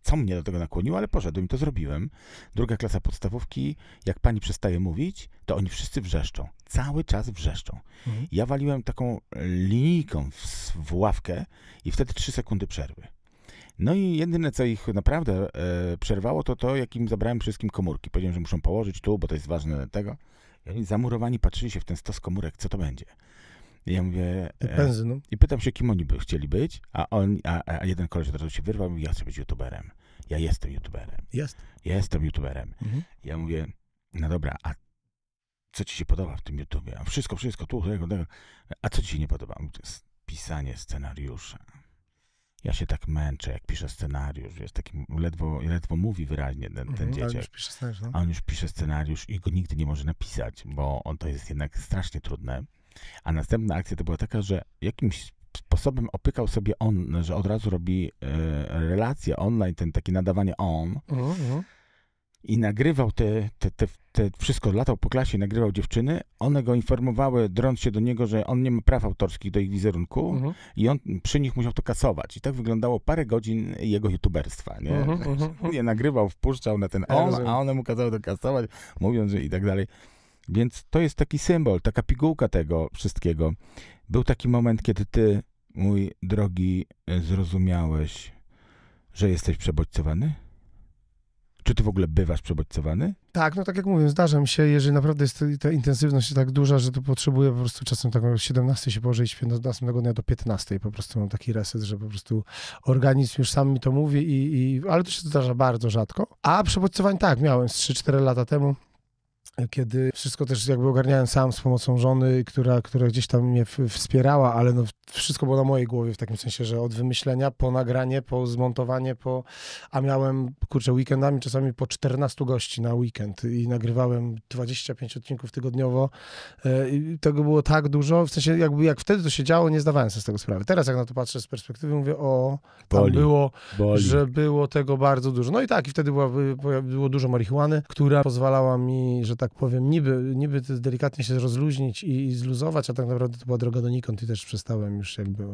co mnie do tego nakłoniło, ale poszedłem i to zrobiłem. Druga klasa podstawówki, jak pani przestaje mówić, to oni wszyscy wrzeszczą. Cały czas wrzeszczą. Mhm. Ja waliłem taką linijką w, w ławkę i wtedy trzy sekundy przerwy. No i jedyne, co ich naprawdę e, przerwało, to to, jakim zabrałem wszystkim komórki. Powiedziałem, że muszą położyć tu, bo to jest ważne tego. I oni zamurowani patrzyli się w ten stos komórek, co to będzie. I ja mówię... E, I pytam się, kim oni by chcieli być, a, on, a, a jeden koleś od razu się wyrwał i mówi, ja chcę być youtuberem. Ja jestem youtuberem. Jest. Jestem youtuberem. Mhm. Ja mówię, no dobra, a co ci się podoba w tym YouTubie? Wszystko, wszystko, tu, tego, tego. A co ci się nie podoba? Mówię, pisanie scenariusza ja się tak męczę, jak piszę scenariusz, jest taki ledwo, ledwo mówi wyraźnie ten, ten mhm, pisze scenariusz, No? A on już pisze scenariusz i go nigdy nie może napisać, bo on to jest jednak strasznie trudne. A następna akcja to była taka, że jakimś sposobem opykał sobie on, że od razu robi e, relację online, ten takie nadawanie on. Mhm, mhm i nagrywał te, te, te, te, wszystko, latał po klasie nagrywał dziewczyny, one go informowały, drąc się do niego, że on nie ma praw autorskich do ich wizerunku mhm. i on przy nich musiał to kasować. I tak wyglądało parę godzin jego youtuberstwa. Nie? Mhm, tak, mhm, mhm. nagrywał, wpuszczał na ten on, a one mu kazały to kasować, mówiąc, że i tak dalej. Więc to jest taki symbol, taka pigułka tego wszystkiego. Był taki moment, kiedy ty, mój drogi, zrozumiałeś, że jesteś przebodźcowany? Czy ty w ogóle bywasz przebodźcowany? Tak, no tak jak mówię, zdarza mi się, jeżeli naprawdę jest ta intensywność tak duża, że to potrzebuję po prostu czasem tak o 17 się położyć, 15 do dnia do 15. Po prostu mam taki reset, że po prostu organizm już sam mi to mówi, i, i ale to się zdarza bardzo rzadko. A przebodźcowań tak, miałem 3-4 lata temu kiedy wszystko też jakby ogarniałem sam z pomocą żony, która, która gdzieś tam mnie wspierała, ale no wszystko było na mojej głowie w takim sensie, że od wymyślenia po nagranie, po zmontowanie, po... a miałem, kurczę, weekendami czasami po 14 gości na weekend i nagrywałem 25 odcinków tygodniowo e, i tego było tak dużo, w sensie jakby jak wtedy to się działo, nie zdawałem sobie z tego sprawy. Teraz jak na to patrzę z perspektywy, mówię o, tam boli, było, boli. że było tego bardzo dużo. No i tak, i wtedy było było dużo marihuany, która pozwalała mi, że tak tak powiem, niby, niby delikatnie się rozluźnić i, i zluzować, a tak naprawdę to była droga donikąd i też przestałem już jakby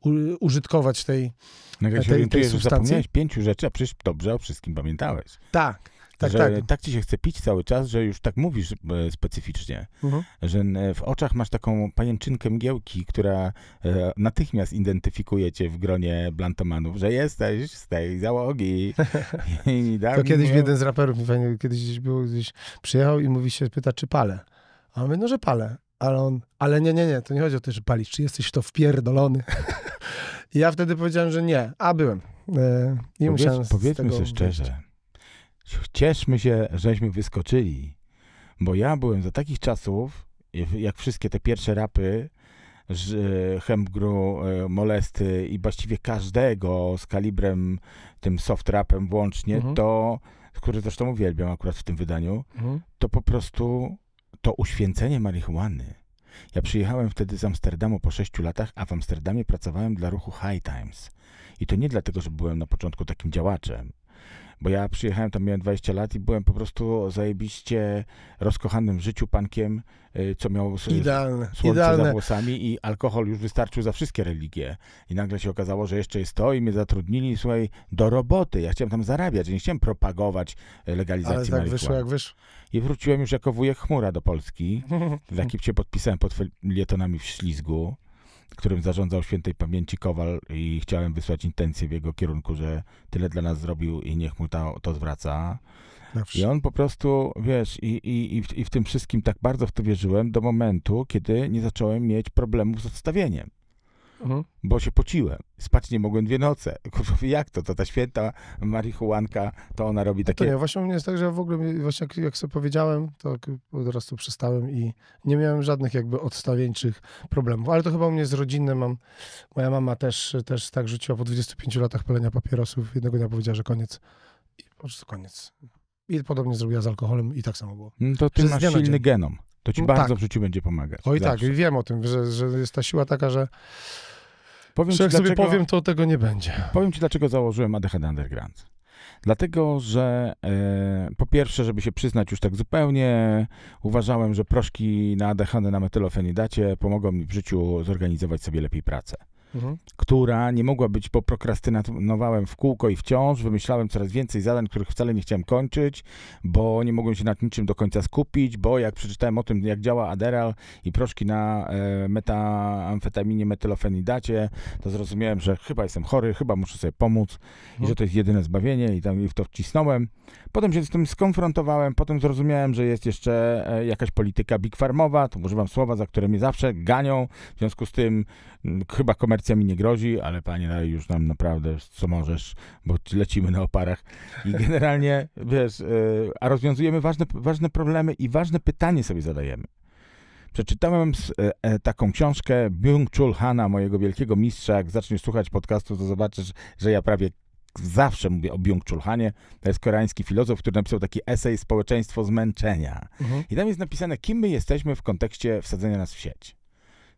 u, użytkować tej, no, jak tej, się tej, tej substancji. Zapomniałeś pięciu rzeczy, a przecież dobrze o wszystkim pamiętałeś. Tak, tak, że tak. tak ci się chce pić cały czas, że już tak mówisz e, specyficznie, mhm. że w oczach masz taką pajęczynkę mgiełki, która e, natychmiast identyfikuje cię w gronie blantomanów, że jesteś z tej załogi. Tak to kiedyś mówią... jeden z raperów mi fajnie, kiedyś był, gdzieś przyjechał i mówi się, pyta, czy palę. A on mówi, no, że palę. Ale on, ale nie, nie, nie, to nie chodzi o to, że palisz, czy jesteś to wpierdolony. I ja wtedy powiedziałem, że nie, a byłem. E, I Powiedz, musiałem Powiedzmy sobie szczerze, cieszmy się, żeśmy wyskoczyli, bo ja byłem za takich czasów, jak wszystkie te pierwsze rapy, e, Hemgru, e, Molesty i właściwie każdego z kalibrem tym soft rapem włącznie, mhm. to, który zresztą uwielbiam akurat w tym wydaniu, mhm. to po prostu to uświęcenie marihuany. Ja przyjechałem wtedy z Amsterdamu po 6 latach, a w Amsterdamie pracowałem dla ruchu High Times. I to nie dlatego, że byłem na początku takim działaczem, bo ja przyjechałem tam, miałem 20 lat i byłem po prostu zajebiście rozkochanym w życiu pankiem, y, co miało idealne, słońce idealne. za włosami i alkohol już wystarczył za wszystkie religie. I nagle się okazało, że jeszcze jest to i mnie zatrudnili, słuchaj, do roboty. Ja chciałem tam zarabiać, nie chciałem propagować y, legalizacji Ale tak marihuany. wyszło, jak wyszło. I wróciłem już jako wujek chmura do Polski. W Egipcie podpisałem pod felietonami w Ślizgu którym zarządzał świętej pamięci Kowal i chciałem wysłać intencję w jego kierunku, że tyle dla nas zrobił i niech mu to, to zwraca. Zawsze. I on po prostu, wiesz, i, i, i, w, i w tym wszystkim tak bardzo w to wierzyłem do momentu, kiedy nie zacząłem mieć problemów z odstawieniem mhm. bo się pociłem. Spać nie mogłem dwie noce. Kurwa, jak to? To ta święta marihuanka, to ona robi takie... to nie, właśnie u mnie jest tak, że w ogóle właśnie jak, jak sobie powiedziałem, to tak od razu przestałem i nie miałem żadnych jakby odstawieńczych problemów. Ale to chyba u mnie z rodzinne mam... Moja mama też, też tak rzuciła po 25 latach palenia papierosów. Jednego dnia powiedziała, że koniec. I po prostu koniec. I podobnie zrobiła z alkoholem i tak samo było. No to ty Przez masz silny genom. To ci no bardzo tak. w życiu będzie pomagać. Oj tak, i wiem o tym, że, że jest ta siła taka, że Powiem ci, jak dlaczego, sobie powiem, to tego nie będzie. Powiem ci, dlaczego założyłem ADHD Underground. Dlatego, że e, po pierwsze, żeby się przyznać już tak zupełnie, uważałem, że proszki na ADHD na metylofenidacie pomogą mi w życiu zorganizować sobie lepiej pracę. Mhm. która nie mogła być, bo prokrastynowałem w kółko i wciąż, wymyślałem coraz więcej zadań, których wcale nie chciałem kończyć, bo nie mogłem się nad niczym do końca skupić, bo jak przeczytałem o tym, jak działa Adderall i proszki na e, metaamfetaminie, metylofenidacie, to zrozumiałem, że chyba jestem chory, chyba muszę sobie pomóc mhm. i że to jest jedyne zbawienie i tam i w to wcisnąłem. Potem się z tym skonfrontowałem, potem zrozumiałem, że jest jeszcze e, jakaś polityka big farmowa, tu używam słowa, za które mnie zawsze ganią, w związku z tym m, chyba komercyjnie sankcjami nie grozi, ale panie daj już nam naprawdę co możesz, bo lecimy na oparach. I generalnie, wiesz, e, a rozwiązujemy ważne, ważne problemy i ważne pytanie sobie zadajemy. Przeczytałem e, e, taką książkę Byung-Chul Hana, mojego wielkiego mistrza. Jak zaczniesz słuchać podcastu, to zobaczysz, że ja prawie zawsze mówię o Byung-Chul Hanie. To jest koreański filozof, który napisał taki esej Społeczeństwo zmęczenia. Mhm. I tam jest napisane, kim my jesteśmy w kontekście wsadzenia nas w sieć.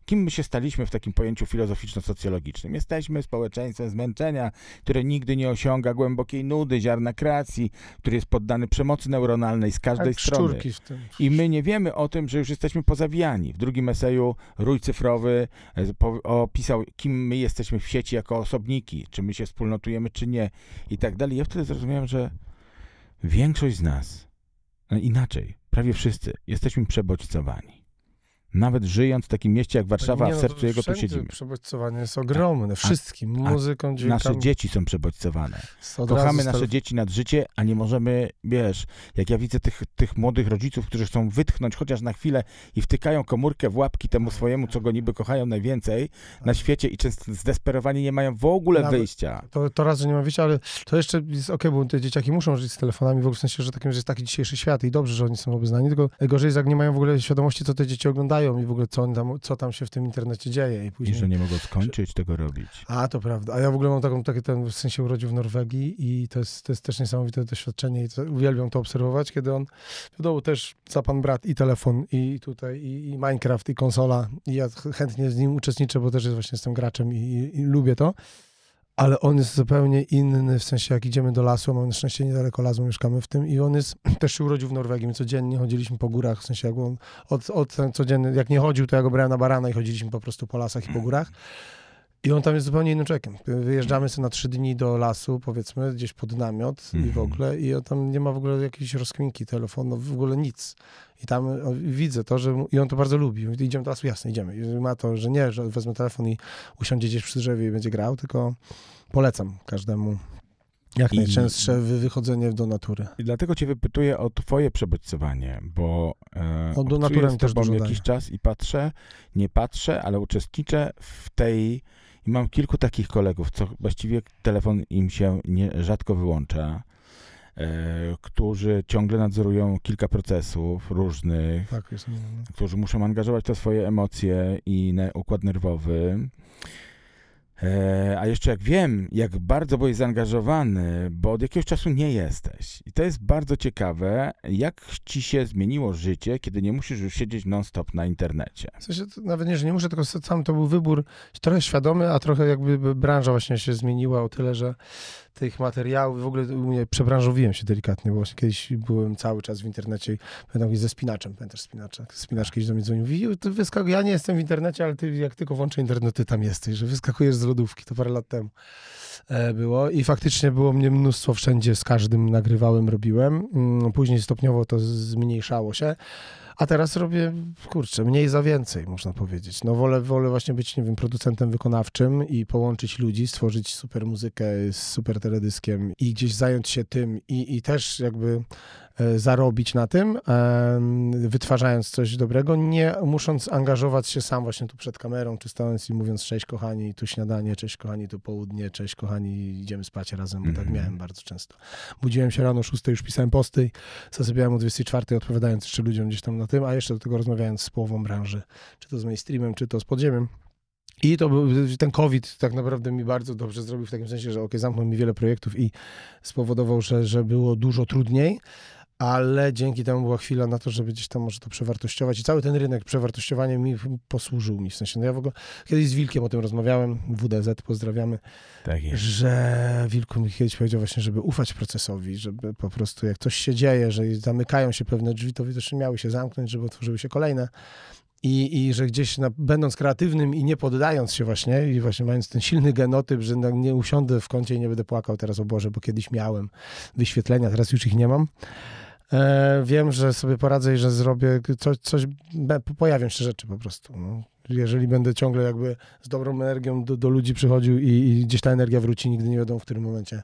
Kim my się staliśmy w takim pojęciu filozoficzno-socjologicznym? Jesteśmy społeczeństwem zmęczenia, które nigdy nie osiąga głębokiej nudy, ziarna kreacji, który jest poddany przemocy neuronalnej z każdej Jak strony. W tym. I my nie wiemy o tym, że już jesteśmy pozawijani. W drugim eseju Rój Cyfrowy e, opisał, kim my jesteśmy w sieci jako osobniki, czy my się wspólnotujemy, czy nie i tak dalej. Ja wtedy zrozumiałem, że większość z nas, no inaczej, prawie wszyscy, jesteśmy przebodźcowani nawet żyjąc w takim mieście jak Warszawa, nie, no, w sercu jego tu siedzimy. przebodźcowanie jest ogromne, tak, wszystkim, tak. a, muzyką, dźwiękami. Nasze dzieci są przebodźcowane. Kochamy nasze to... dzieci nad życie, a nie możemy, wiesz, jak ja widzę tych, tych młodych rodziców, którzy chcą wytchnąć chociaż na chwilę i wtykają komórkę w łapki temu swojemu, co go niby kochają najwięcej na tak. świecie i często zdesperowani nie mają w ogóle nawet, wyjścia. To, to raz, że nie mam wyjścia, ale to jeszcze jest okej, okay, bo te dzieciaki muszą żyć z telefonami, w ogóle w sensie, że, takim, że jest taki dzisiejszy świat i dobrze, że oni są obeznani, tylko gorzej jest, jak nie mają w ogóle świadomości, co te dzieci oglądają, i w ogóle co tam, co tam się w tym internecie dzieje. I, później... I że nie mogą skończyć tego robić. A, to prawda. A ja w ogóle mam taką, taki ten, w sensie urodził w Norwegii i to jest, to jest też niesamowite doświadczenie i to, uwielbiam to obserwować, kiedy on, wiadomo, też za pan brat i telefon i tutaj i, i Minecraft i konsola i ja chętnie z nim uczestniczę, bo też jest właśnie jestem graczem i, i, i lubię to ale on jest zupełnie inny, w sensie jak idziemy do lasu, mamy na szczęście niedaleko lasu, mieszkamy w tym i on jest, też się urodził w Norwegii, my codziennie chodziliśmy po górach, w sensie jak on, od, od codziennie, jak nie chodził, to ja go brałem na barana i chodziliśmy po prostu po lasach i po górach. I on tam jest zupełnie innym człowiekiem. Wyjeżdżamy sobie na trzy dni do lasu, powiedzmy, gdzieś pod namiot mm -hmm. i w mhm. ogóle, i on tam nie ma w ogóle jakiejś rozkminki telefonu, w ogóle nic. I tam widzę to, że. I on to bardzo lubi. idziemy do lasu, jasne, idziemy. I ma to, że nie, że wezmę telefon i usiądzie gdzieś przy drzewie i będzie grał, tylko polecam każdemu jak najczęstsze wychodzenie do natury. I dlatego cię wypytuję o twoje przebodźcowanie, bo e, o, do natury też dużo jakiś daje. czas i patrzę, nie patrzę, ale uczestniczę w tej mam kilku takich kolegów, co właściwie telefon im się nie, rzadko wyłącza, e, którzy ciągle nadzorują kilka procesów różnych, tak, no, no. którzy muszą angażować te swoje emocje i układ nerwowy. E, a jeszcze jak wiem, jak bardzo byłeś zaangażowany, bo od jakiegoś czasu nie jesteś. I to jest bardzo ciekawe, jak ci się zmieniło życie, kiedy nie musisz już siedzieć non-stop na internecie. W sensie, nawet nie, że nie muszę, tylko sam to był wybór trochę świadomy, a trochę jakby branża właśnie się zmieniła o tyle, że tych materiałów, w ogóle nie, przebranżowiłem się delikatnie, bo kiedyś byłem cały czas w internecie, pamiętam, ze spinaczem, pamiętasz spinacza, spinacz kiedyś do mnie dzwonił, ty wyskak, ja nie jestem w internecie, ale ty jak tylko włączę internet, ty tam jesteś, że wyskakujesz z lodówki, to parę lat temu e, było i faktycznie było mnie mnóstwo wszędzie, z każdym nagrywałem, robiłem, mm, później stopniowo to zmniejszało się, a teraz robię, kurczę, mniej za więcej, można powiedzieć. No wolę, wolę właśnie być, nie wiem, producentem wykonawczym i połączyć ludzi, stworzyć super muzykę z super teledyskiem i gdzieś zająć się tym i, i też jakby E, zarobić na tym, e, wytwarzając coś dobrego, nie musząc angażować się sam właśnie tu przed kamerą, czy stojąc i mówiąc cześć kochani, tu śniadanie, cześć kochani, tu południe, cześć kochani, idziemy spać razem, bo tak mhm. miałem bardzo często. Budziłem się rano o 6, już pisałem posty, zasypiałem o 24, odpowiadając jeszcze ludziom gdzieś tam na tym, a jeszcze do tego rozmawiając z połową branży, czy to z mainstreamem, czy to z podziemiem. I to ten COVID tak naprawdę mi bardzo dobrze zrobił w takim sensie, że ok, zamknął mi wiele projektów i spowodował, że, że było dużo trudniej, ale dzięki temu była chwila na to, żeby gdzieś tam może to przewartościować i cały ten rynek przewartościowania mi posłużył mi, w sensie, no ja w ogóle kiedyś z Wilkiem o tym rozmawiałem, WDZ pozdrawiamy, tak że Wilku mi kiedyś powiedział właśnie, żeby ufać procesowi, żeby po prostu jak coś się dzieje, że zamykają się pewne drzwi, to że miały się zamknąć, żeby otworzyły się kolejne, i, I że gdzieś na, będąc kreatywnym i nie poddając się właśnie, i właśnie mając ten silny genotyp, że nie usiądę w kącie i nie będę płakał teraz, o Boże, bo kiedyś miałem wyświetlenia, teraz już ich nie mam, E, wiem, że sobie poradzę i że zrobię coś, coś pojawią się rzeczy po prostu. No. Jeżeli będę ciągle jakby z dobrą energią do, do ludzi przychodził i, i, gdzieś ta energia wróci, nigdy nie wiadomo w którym momencie.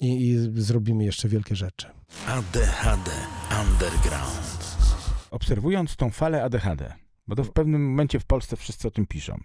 I, i zrobimy jeszcze wielkie rzeczy. ADHD Underground. Obserwując tą falę ADHD, bo to w pewnym momencie w Polsce wszyscy o tym piszą.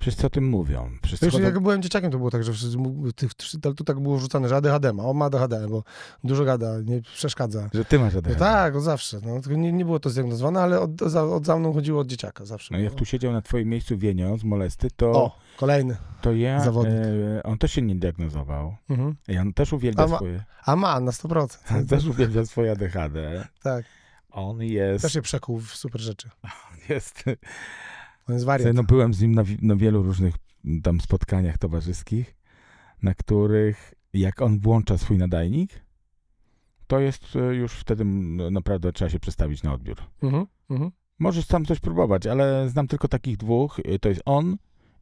Wszyscy o tym mówią. Wszyscy Wiesz, jak byłem dzieciakiem, to było tak, że wszyscy, tych, tu tak było rzucane, że ADHD ma, on ma ADHD, bo dużo gada, nie przeszkadza. Że ty masz ADHD. No tak, od zawsze. No, nie, nie było to zdiagnozowane, ale od, od za mną chodziło od dzieciaka zawsze. No jak no. tu siedział na twoim miejscu wieniąc, molesty, to... O, kolejny To ja, zawodnik. E, on też się nie diagnozował. Mhm. I on też uwielbia a ma, swoje... A ma, na 100%. On też uwielbia swoje ADHD. tak. On jest... Też się przekuł w super rzeczy. On jest on jest wariat. No, byłem z nim na, na wielu różnych mm, tam spotkaniach towarzyskich, na których jak on włącza swój nadajnik, to jest e, już wtedy no, naprawdę trzeba się przestawić na odbiór. Mhm, mhm, Możesz sam coś próbować, ale znam tylko takich dwóch. E, to jest on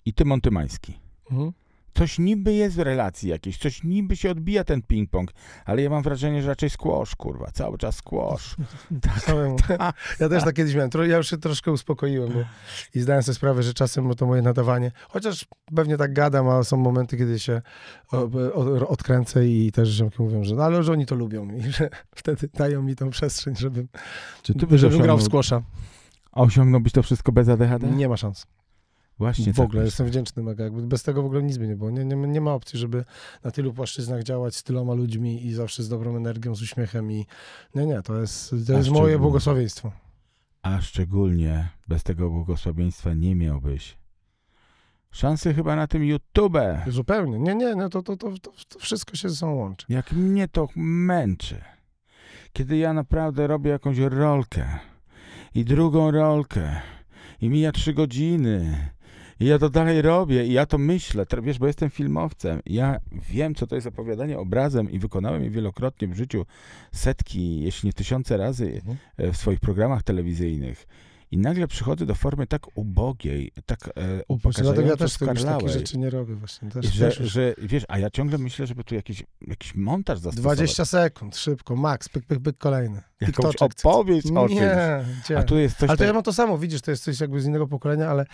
i Tymon Tymański. Mhm coś niby jest w relacji jakiejś, coś niby się odbija ten ping-pong, ale ja mam wrażenie, że raczej squash, kurwa, cały czas squash. Tak, tak, ja też tak kiedyś miałem, ja już się troszkę uspokoiłem bo, i zdałem sobie sprawę, że czasem to moje nadawanie, chociaż pewnie tak gadam, a są momenty, kiedy się odkręcę i też rzemki mówią, że no ale że oni to lubią i że wtedy dają mi tą przestrzeń, żebym, Czy ty żebym grał w squasha. A osiągnąć to wszystko bez ADHD? Nie ma szans. Właśnie w tak ogóle jestem wdzięczny mega. Jakby bez tego w ogóle nic by nie było. Nie, nie, nie, ma opcji, żeby na tylu płaszczyznach działać z tyloma ludźmi i zawsze z dobrą energią, z uśmiechem i nie, nie, to jest, to jest moje błogosławieństwo. A szczególnie bez tego błogosławieństwa nie miałbyś szansy chyba na tym YouTube. Zupełnie. Nie, nie, no to, to, to, to wszystko się ze sobą łączy. Jak mnie to męczy. Kiedy ja naprawdę robię jakąś rolkę i drugą rolkę i mija trzy godziny i ja to dalej robię i ja to myślę, wiesz, bo jestem filmowcem. Ja wiem, co to jest opowiadanie obrazem i wykonałem je wielokrotnie w życiu setki, jeśli nie tysiące razy mhm. e, w swoich programach telewizyjnych. I nagle przychodzę do formy tak ubogiej, tak e, upokarzająco no tak ja też Takie rzeczy nie robię właśnie. Też, że, też. że, wiesz, a ja ciągle myślę, żeby tu jakiś, jakiś montaż zastosować. 20 sekund, szybko, max, pyk, pyk, pyk, kolejny. Jakąś opowieść o czymś. Nie, nie. A tu jest coś... Ale to tak ja mam to samo, widzisz, to jest coś jakby z innego pokolenia, ale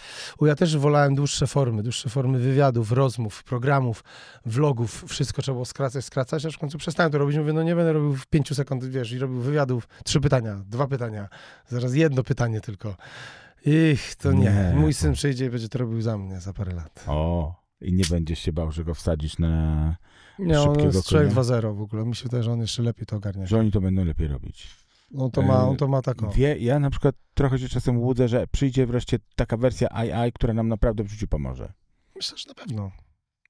ja też wolałem dłuższe formy, dłuższe formy wywiadów, rozmów, programów, vlogów, wszystko trzeba było skracać, skracać, aż w końcu przestałem to robić. Mówię, no nie będę robił w pięciu sekund, wiesz, i robił wywiadów, trzy pytania, dwa pytania, zaraz jedno pytanie tylko ich, to nie. nie. Mój syn przyjdzie i będzie to robił za mnie za parę lat. O, i nie będziesz się bał, że go wsadzić na nie, on jest 2 0 w ogóle. Myślę też, że on jeszcze lepiej to ogarnie. Że oni to będą lepiej robić. On to ma, e, on to ma taką. Wie, ja na przykład trochę się czasem łudzę, że przyjdzie wreszcie taka wersja AI, która nam naprawdę w życiu pomoże. Myślę, że na pewno.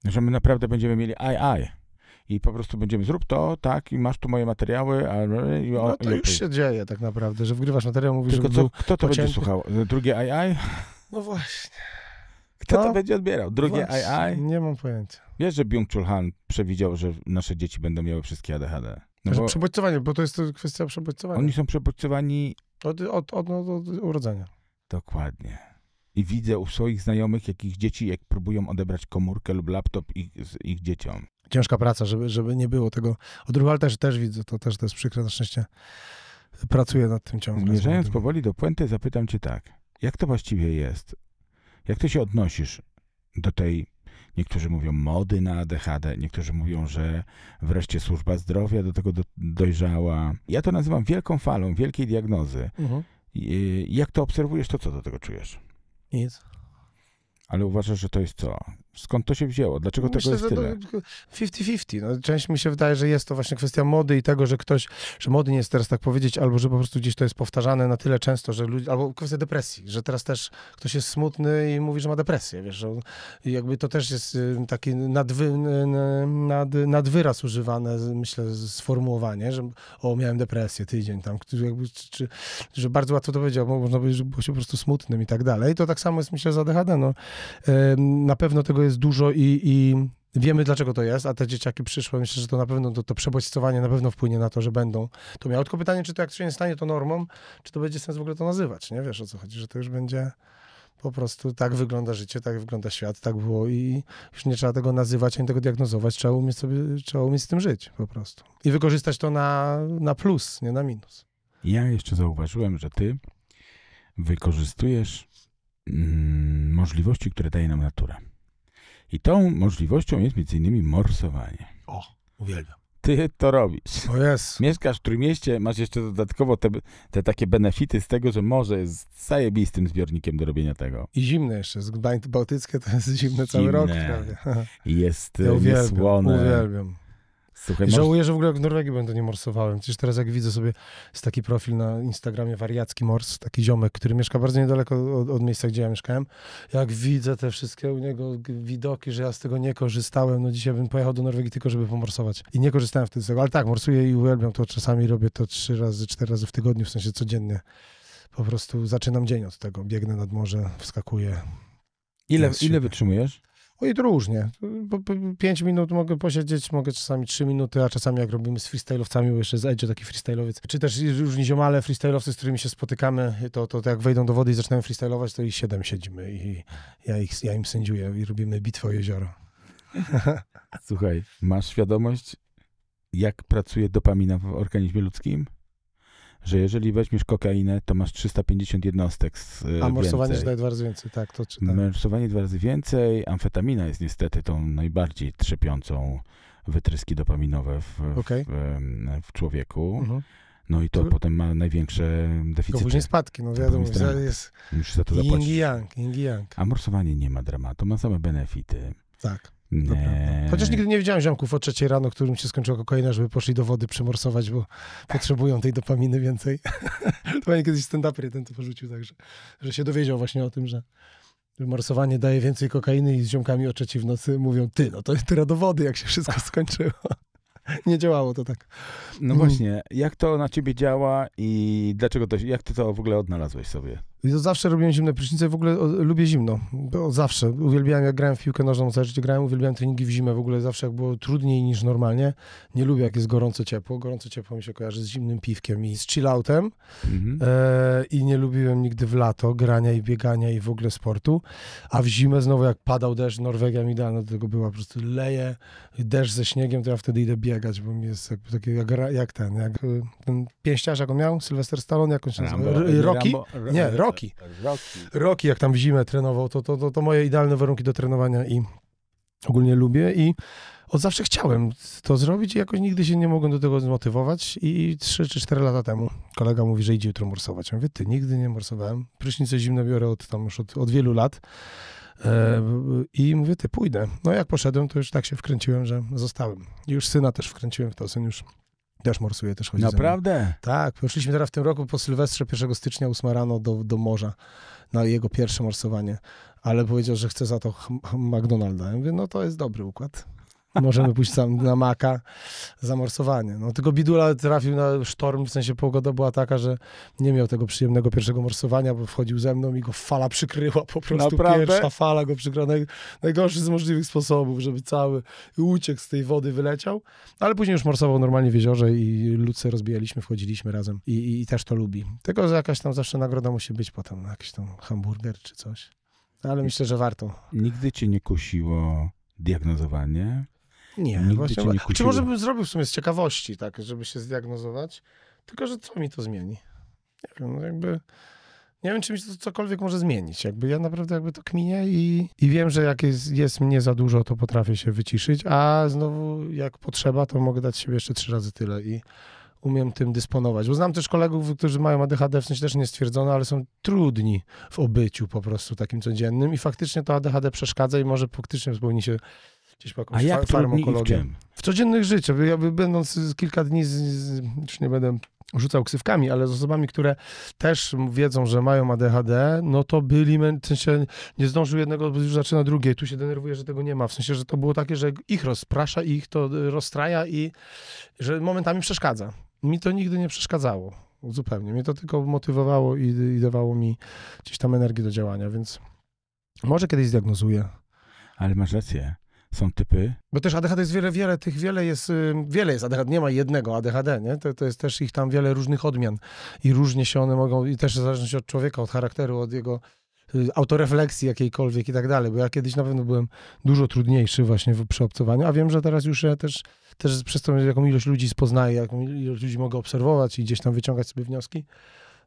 Że my naprawdę będziemy mieli AI i po prostu będziemy, zrób to, tak, i masz tu moje materiały. A, no, no to już się dzieje tak naprawdę, że wgrywasz materiał, mówisz, Tylko co, kto to pocięty. będzie słuchał? Drugie AI? No właśnie. Kto no, to będzie odbierał? Drugie właśnie, AI? Nie mam pojęcia. Wiesz, że Byung-Chul Han przewidział, że nasze dzieci będą miały wszystkie ADHD. No bo... Przebodźcowanie, bo to jest kwestia przebodźcowania. Oni są przebodźcowani... Od, od, od, od urodzenia. Dokładnie. I widzę u swoich znajomych, jakich dzieci, jak próbują odebrać komórkę lub laptop ich, ich dzieciom ciężka praca, żeby, żeby nie było tego odruchu, ale też, też widzę, to też to jest przykre, na szczęście pracuję nad tym ciągle. Zmierzając powoli do puenty, zapytam cię tak, jak to właściwie jest? Jak ty się odnosisz do tej, niektórzy mówią mody na ADHD, niektórzy mówią, że wreszcie służba zdrowia do tego do, dojrzała. Ja to nazywam wielką falą, wielkiej diagnozy. Mhm. Jak to obserwujesz, to co do tego czujesz? Nic. Ale uważasz, że to jest co? Skąd to się wzięło? Dlaczego Myślę, tego jest tyle? 50-50. No, część mi się wydaje, że jest to właśnie kwestia mody i tego, że ktoś, że mody nie jest teraz tak powiedzieć, albo że po prostu gdzieś to jest powtarzane na tyle często, że ludzie, albo kwestia depresji, że teraz też ktoś jest smutny i mówi, że ma depresję, wiesz, że jakby to też jest y, taki nadwy, nad, nadwyraz używane, myślę, sformułowanie, że o, miałem depresję tydzień tam, jakby, czy, czy, że bardzo łatwo to powiedział, można powiedzieć, że było się po prostu smutnym i tak dalej. To tak samo jest, myślę, z ADHD. No. Na pewno tego jest jest dużo i, i wiemy, dlaczego to jest, a te dzieciaki przyszły, myślę, że to na pewno to, to przebodźcowanie na pewno wpłynie na to, że będą to miało. Tylko pytanie, czy to jak się nie stanie to normą, czy to będzie sens w ogóle to nazywać, nie? Wiesz o co chodzi, że to już będzie po prostu tak wygląda życie, tak wygląda świat, tak było i już nie trzeba tego nazywać, ani tego diagnozować, trzeba umieć sobie, trzeba umieć z tym żyć po prostu. I wykorzystać to na, na plus, nie na minus. Ja jeszcze zauważyłem, że ty wykorzystujesz mm, możliwości, które daje nam natura. I tą możliwością jest między innymi morsowanie. O, uwielbiam. Ty to robisz. O jest. Mieszkasz w Trójmieście, masz jeszcze dodatkowo te, te takie benefity z tego, że morze jest zajebistym zbiornikiem do robienia tego. I zimne jeszcze. Z Bałtyckie to jest zimne, zimne. cały rok prawie. Jest ja e, uwielbiam, słone. Uwielbiam. Słuchaj, masz... Żałuję, że w ogóle w Norwegii będę nie morsowałem. Przecież teraz jak widzę sobie jest taki profil na Instagramie wariacki mors, taki ziomek, który mieszka bardzo niedaleko od, od, miejsca, gdzie ja mieszkałem. Jak widzę te wszystkie u niego widoki, że ja z tego nie korzystałem, no dzisiaj bym pojechał do Norwegii tylko, żeby pomorsować. I nie korzystałem wtedy z tego, ale tak, morsuję i uwielbiam to. Czasami robię to trzy razy, cztery razy w tygodniu, w sensie codziennie. Po prostu zaczynam dzień od tego. Biegnę nad morze, wskakuję. Ile, ile wytrzymujesz? Oj, no różnie. pięć minut mogę posiedzieć, mogę czasami trzy minuty, a czasami jak robimy z freestyle'owcami, bo jeszcze z Edge taki freestyle'owiec, czy też różni ziomale freestyle'owcy, z którymi się spotykamy, to, to, to jak wejdą do wody i zaczynają freestyle'ować, to i siedem siedzimy i ja, ich, ja im sędziuję i robimy bitwę o jezioro. Słuchaj, masz świadomość, jak pracuje dopamina w organizmie ludzkim? że jeżeli weźmiesz kokainę, to masz 350 jednostek. Z, e, A morsowanie daje dwa razy więcej, tak, to czytałem. Morsowanie dwa razy więcej, amfetamina jest niestety tą najbardziej trzepiącą wytryski dopaminowe w, okay. w, w, człowieku. Mhm. No i to, to, potem ma największe deficyty. To później spadki, no wiadomo, za, jest Musisz za to zapłacić. Yang, yang. A morsowanie nie ma dramatu, ma same benefity. Tak. Nie. Chociaż nigdy nie widziałem ziomków o trzeciej rano, którym się skończyła kokaina, żeby poszli do wody przemorsować, bo potrzebują tej dopaminy więcej. to mnie kiedyś stand-upper ten to porzucił także, że się dowiedział właśnie o tym, że morsowanie daje więcej kokainy i z ziomkami o trzeciej w nocy mówią, ty, no to jest tyle do wody, jak się wszystko skończyło. nie działało to tak. No właśnie, jak to na ciebie działa i dlaczego to, jak ty to w ogóle odnalazłeś sobie? zawsze robiłem zimne prysznice w ogóle lubię zimno. Bo zawsze. Uwielbiałem, jak grałem w piłkę nożną, całe życie grałem, uwielbiałem treningi w zimę. W ogóle zawsze jak było trudniej niż normalnie. Nie lubię, jak jest gorąco ciepło. Gorąco ciepło mi się kojarzy z zimnym piwkiem i z chilloutem. Mhm. E, I nie lubiłem nigdy w lato grania i biegania i w ogóle sportu. A w zimę znowu jak padał deszcz, Norwegia mi idealna no do tego była. Po prostu leje, deszcz ze śniegiem, to ja wtedy idę biegać, bo mi jest jakby taki, jak, jak ten, jak y, ten pięściarz, jak on miał, Sylwester Stallone, jak on się nazywa? Rocky? Nie, Rocky. Tak, tak, Roki. Roki, jak tam w zimę trenował, to, to, to, to moje idealne warunki do trenowania i ogólnie lubię i od zawsze chciałem to zrobić i jakoś nigdy się nie mogłem do tego zmotywować i 3 czy 4 lata temu kolega mówi, że idzie jutro morsować. Ja mówię, ty, nigdy nie morsowałem. Prysznice zimne biorę od tam już od, od wielu lat. E, I mówię, ty, pójdę. No jak poszedłem, to już tak się wkręciłem, że zostałem. już syna też wkręciłem w to, syn już też morsuje, też chodzi Naprawdę? Tak, poszliśmy teraz w tym roku po Sylwestrze 1 stycznia 8 rano do, do morza na jego pierwsze morsowanie, ale powiedział, że chce za to McDonalda. Ja mówię, no to jest dobry układ. Możemy pójść sam na maka, zamorsowanie. No tylko Bidula trafił na sztorm, w sensie pogoda była taka, że nie miał tego przyjemnego pierwszego morsowania, bo wchodził ze mną i go fala przykryła po prostu. Naprawdę? Pierwsza fala go przykryła. Naj, najgorszy z możliwych sposobów, żeby cały uciekł z tej wody, wyleciał. No, ale później już morsował normalnie w jeziorze i ludce rozbijaliśmy, wchodziliśmy razem. I, i, i też to lubi. Tego, że jakaś tam zawsze nagroda musi być potem, no, jakiś tam hamburger czy coś. No, ale myślę, że warto. Nigdy cię nie kusiło diagnozowanie? Nie, Nigdy właśnie. Nie czy może bym zrobił w sumie z ciekawości, tak, żeby się zdiagnozować? Tylko, że co mi to zmieni? Nie wiem, no jakby. Nie wiem, czy mi to cokolwiek może zmienić. Jakby ja naprawdę jakby to kminię i, i wiem, że jak jest, jest mnie za dużo, to potrafię się wyciszyć, a znowu jak potrzeba, to mogę dać siebie jeszcze trzy razy tyle i umiem tym dysponować. Bo znam też kolegów, którzy mają ADHD, w sensie też nie stwierdzono, ale są trudni w obyciu po prostu takim codziennym i faktycznie to ADHD przeszkadza i może faktycznie zupełnie się gdzieś po jakąś A jak farmakologię. W, w, codziennych życiu, ja by, będąc kilka dni, z, z, już nie będę rzucał ksywkami, ale z osobami, które też wiedzą, że mają ADHD, no to byli, w sensie nie zdążył jednego, już zaczyna drugie, tu się denerwuje, że tego nie ma, w sensie, że to było takie, że ich rozprasza, ich to y, rozstraja i że momentami przeszkadza. Mi to nigdy nie przeszkadzało zupełnie, mnie to tylko motywowało i, i dawało mi gdzieś tam energię do działania, więc może kiedyś zdiagnozuję. Ale masz rację są typy. Bo też ADHD jest wiele, wiele tych, wiele jest, y, wiele jest ADHD, nie ma jednego ADHD, nie? To, to jest też ich tam wiele różnych odmian i różnie się one mogą, i też w zależności od człowieka, od charakteru, od jego y, autorefleksji jakiejkolwiek i tak dalej, bo ja kiedyś na pewno byłem dużo trudniejszy właśnie w przeobcowaniu, a wiem, że teraz już ja też, też przez to, jaką ilość ludzi poznaję, jaką ilość ludzi mogę obserwować i gdzieś tam wyciągać sobie wnioski,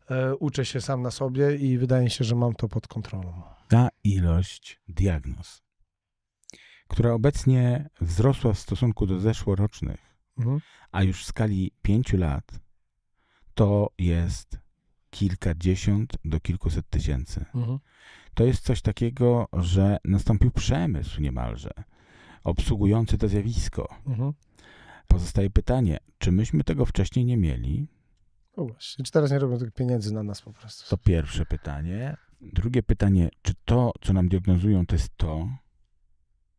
e, uczę się sam na sobie i wydaje się, że mam to pod kontrolą. Ta ilość diagnoz która obecnie wzrosła w stosunku do zeszłorocznych, mhm. a już w skali pięciu lat to jest kilkadziesiąt do kilkuset tysięcy. Mhm. To jest coś takiego, że nastąpił przemysł niemalże obsługujący to zjawisko. Mhm. Pozostaje pytanie, czy myśmy tego wcześniej nie mieli? No właśnie, czy teraz nie robią tych pieniędzy na nas po prostu? To pierwsze pytanie. Drugie pytanie, czy to, co nam diagnozują, to jest to,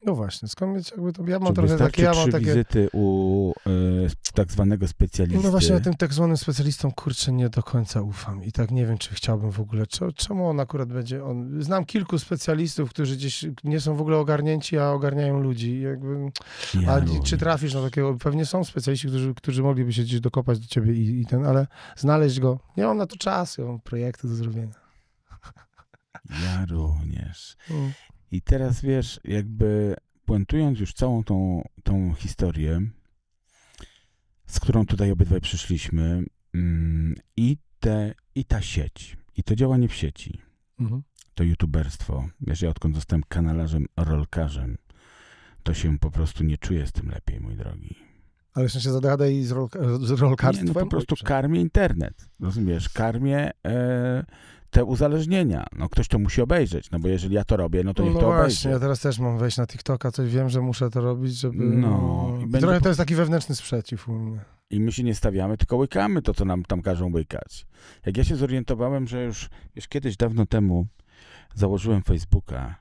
no właśnie, skąd mieć jakby to, ja mam Czy trochę takie, ja mam takie... wizyty u y, tak zwanego specjalisty? No właśnie, tym tak zwanym specjalistom, kurczę, nie do końca ufam i tak nie wiem, czy chciałbym w ogóle, czemu on akurat będzie, on... Znam kilku specjalistów, którzy gdzieś nie są w ogóle ogarnięci, a ogarniają ludzi, jakby... Ja a czy trafisz na takiego, pewnie są specjaliści, którzy, którzy mogliby się gdzieś dokopać do ciebie i, i ten, ale znaleźć go, nie mam na to czasu, ja mam projekty do zrobienia. Ja również. Mm. I teraz wiesz, jakby puentując już całą tą, tą historię, z którą tutaj obydwaj przyszliśmy, mm, i, te, i ta sieć, i to działanie w sieci, mhm. to youtuberstwo. Wiesz, ja odkąd zostałem kanalarzem, rolkarzem, to się po prostu nie czuję z tym lepiej, mój drogi. Ale jeszcze się zadrada i z, rol, z rolkarstwem? Nie, no po prostu karmię internet, rozumiesz? Karmię e, te uzależnienia. No ktoś to musi obejrzeć, no bo jeżeli ja to robię, no to niech no to właśnie, obejrzy. ja teraz też mam wejść na TikToka, coś wiem, że muszę to robić, żeby... No. no. I będzie... Trochę to jest taki wewnętrzny sprzeciw u mnie. I my się nie stawiamy, tylko łykamy to, co nam tam każą łykać. Jak ja się zorientowałem, że już, już kiedyś, dawno temu założyłem Facebooka,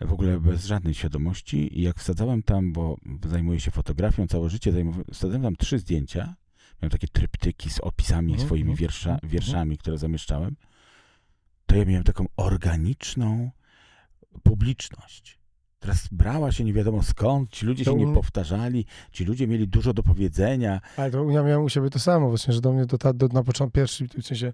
w ogóle bez żadnej świadomości i jak wsadzałem tam, bo zajmuję się fotografią całe życie, wsadzałem tam trzy zdjęcia, miałem takie tryptyki z opisami, mhm, swoimi mhm, wiersza, mhm, wierszami, które zamieszczałem to ja miałem taką organiczną publiczność. Teraz brała się nie wiadomo skąd, ci ludzie to się nie powtarzali, ci ludzie mieli dużo do powiedzenia. Ale to ja miałem u siebie to samo właśnie, że do mnie do, do, na początku pierwszy, w sensie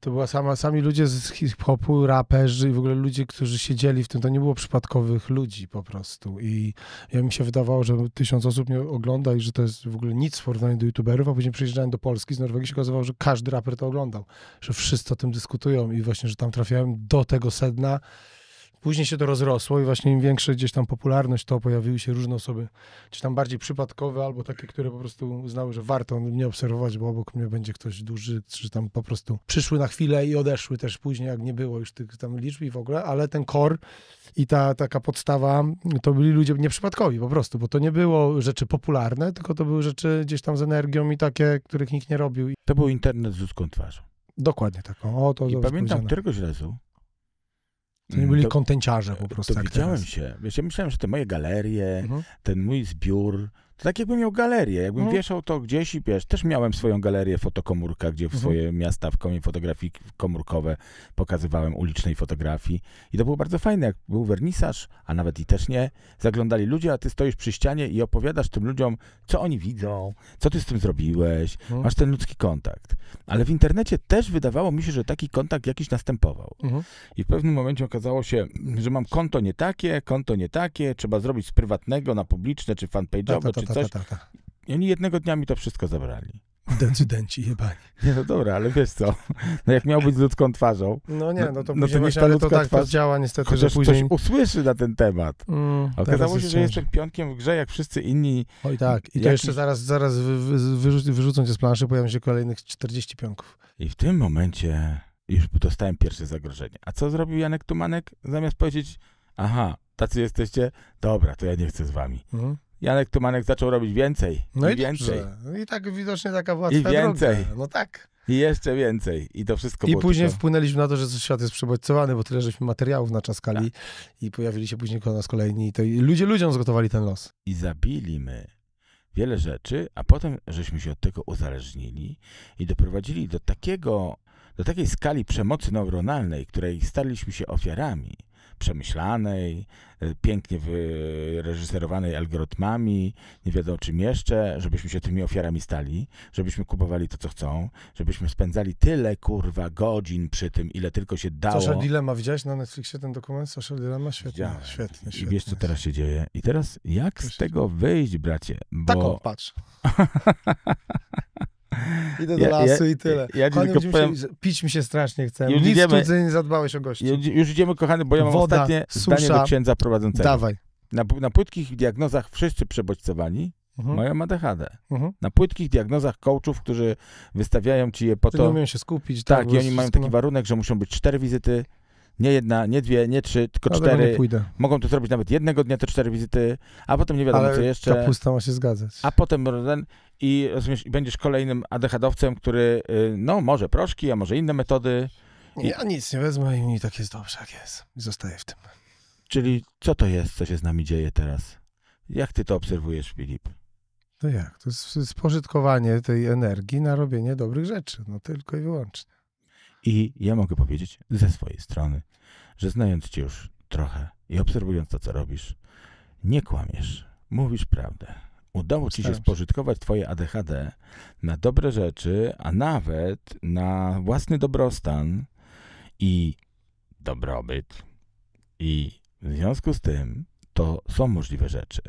to była sama, sami ludzie z hip-hopu, raperzy i w ogóle ludzie, którzy siedzieli w tym, to nie było przypadkowych ludzi po prostu i ja mi się wydawało, że tysiąc osób mnie ogląda i że to jest w ogóle nic w porównaniu do youtuberów, a później przyjeżdżałem do Polski, z Norwegii się okazywało, że każdy raper to oglądał, że wszyscy o tym dyskutują i właśnie, że tam trafiałem do tego sedna, Później się to rozrosło i właśnie im większa gdzieś tam popularność, to pojawiły się różne osoby, czy tam bardziej przypadkowe, albo takie, które po prostu uznały, że warto mnie obserwować, bo obok mnie będzie ktoś duży, czy tam po prostu przyszły na chwilę i odeszły też później, jak nie było już tych tam liczb i w ogóle, ale ten core i ta taka podstawa, to byli ludzie nieprzypadkowi po prostu, bo to nie było rzeczy popularne, tylko to były rzeczy gdzieś tam z energią i takie, których nikt nie robił. To był internet z ludzką twarzą. Dokładnie tak. O, to I pamiętam któregoś razu, to nie mhm. byli kontenciarze po prostu. Dowiedziałem tak wiedziałem się. Wiesz, ja myślałem, że te moje galerie, mhm. ten mój zbiór, to tak jakbym miał galerię, jakbym mhm. wieszał to gdzieś i wiesz, też miałem swoją galerię fotokomórka, gdzie w mhm. swoje miasta w komie fotografii komórkowe pokazywałem ulicznej fotografii i to było bardzo fajne, jak był wernisarz, a nawet i też nie, zaglądali ludzie, a ty stoisz przy ścianie i opowiadasz tym ludziom, co oni widzą, no. co ty z tym zrobiłeś, mhm. masz ten ludzki kontakt. Ale w internecie też wydawało mi się, że taki kontakt jakiś następował. I w pewnym momencie okazało się, że mam konto nie takie, konto nie takie, trzeba zrobić z prywatnego na publiczne, czy fanpage'owe, tak, tak, czy ta, tak, coś. Ta, ta, I oni jednego dnia mi to wszystko zabrali. Decydenci jebani. Nie, no dobra, ale wiesz co, no jak miał być z ludzką twarzą... No nie, no, no to, no, to niech ta ludzka tak działa niestety, że później... ktoś usłyszy na ten temat. Mm, Okazało się, że jestem pionkiem w grze, jak wszyscy inni. Oj tak, i to jakiś... jeszcze zaraz, zaraz wy, wy, wyrzucą cię z planszy, pojawią się kolejnych 40 pionków. I w tym momencie już dostałem pierwsze zagrożenie. A co zrobił Janek Tumanek? Zamiast powiedzieć, aha, tacy jesteście, dobra, to ja nie chcę z wami. Mhm. Janek Tumanek zaczął robić więcej. No i, i więcej. Dobrze. No I tak widocznie taka była I więcej. Droga. No tak. I jeszcze więcej. I to wszystko I było później tylko... wpłynęliśmy na to, że świat jest przebodźcowany, bo tyle żeśmy materiałów na czas tak. i pojawili się później koło kolejni. I to ludzie ludziom zgotowali ten los. I zabili my wiele rzeczy, a potem żeśmy się od tego uzależnili i doprowadzili do takiego, do takiej skali przemocy neuronalnej, której staliśmy się ofiarami, przemyślanej, y, pięknie wyreżyserowanej algorytmami, nie wiadomo czym jeszcze, żebyśmy się tymi ofiarami stali, żebyśmy kupowali to, co chcą, żebyśmy spędzali tyle, kurwa, godzin przy tym, ile tylko się dało. Social Dilemma, widziałeś na Netflixie ten dokument? Social Dilemma? Świetnie, ja, świetnie, świetnie. I wiesz, co teraz się dzieje. I teraz jak z tego wyjść, bracie? Tak, Bo... Taką, patrz. Idę do ja, lasu ja, i tyle. Ja, ja tylko powiem, się, pić mi się strasznie chce. Już Nic idziemy, nie zadbałeś o gości. Już, już idziemy, kochany, bo ja mam Woda, ostatnie susza. zdanie do księdza prowadzącego. Dawaj. Na, na płytkich diagnozach wszyscy przebodźcowani mhm. mają ADHD. Mhm. Na płytkich diagnozach coachów, którzy wystawiają ci je po Czyli to... nie umieją się skupić. Tak, tak i oni mają taki warunek, że muszą być cztery wizyty, nie jedna, nie dwie, nie trzy, tylko Ale no, cztery. Mogą to zrobić nawet jednego dnia te cztery wizyty, a potem nie wiadomo Ale co jeszcze. Kapusta ma się zgadzać. A potem i rozumiesz, będziesz kolejnym adechadowcem, który y, no może proszki, a może inne metody. I... Ja nic nie wezmę i mi tak jest dobrze, jak jest. Zostaję w tym. Czyli co to jest, co się z nami dzieje teraz? Jak ty to obserwujesz, Filip? To jak? To jest spożytkowanie tej energii na robienie dobrych rzeczy, no tylko i wyłącznie. I ja mogę powiedzieć ze swojej strony, że znając cię już trochę i obserwując to, co robisz, nie kłamiesz, mówisz prawdę. Udało ci się spożytkować twoje ADHD na dobre rzeczy, a nawet na własny dobrostan i dobrobyt. I w związku z tym to są możliwe rzeczy.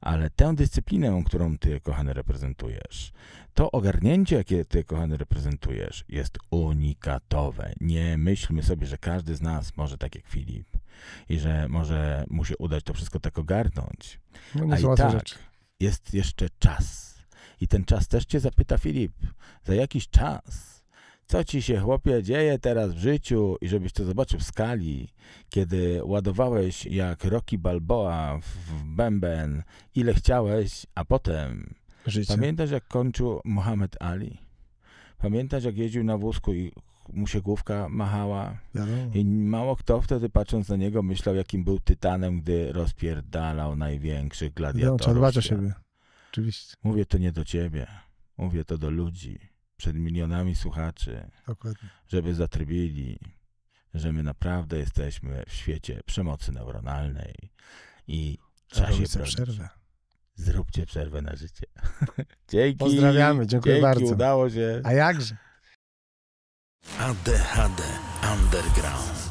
Ale tę dyscyplinę, którą ty, kochany, reprezentujesz, to ogarnięcie, jakie ty, kochany, reprezentujesz, jest unikatowe. Nie myślmy sobie, że każdy z nas może tak jak Filip i że może mu się udać to wszystko tak ogarnąć. No, nie A i tak, jest jeszcze czas. I ten czas też cię zapyta Filip. Za jakiś czas. Co ci się, chłopie, dzieje teraz w życiu? I żebyś to zobaczył w skali, kiedy ładowałeś jak Rocky Balboa w bęben, ile chciałeś, a potem... Życie. Pamiętasz, jak kończył Mohamed Ali? Pamiętasz, jak jeździł na wózku i mu się główka machała. I mało kto wtedy patrząc na niego myślał, jakim był tytanem, gdy rozpierdalał największych gladiatorów. No, siebie. Oczywiście. Mówię to nie do ciebie. Mówię to do ludzi. Przed milionami słuchaczy. Dokładnie. Żeby zatrybili, że my naprawdę jesteśmy w świecie przemocy neuronalnej i czasie przerwę. Zróbcie przerwę na życie. Dzięki. Pozdrawiamy, dziękuję Dzięki, bardzo. udało się. A jakże. ADHD Underground.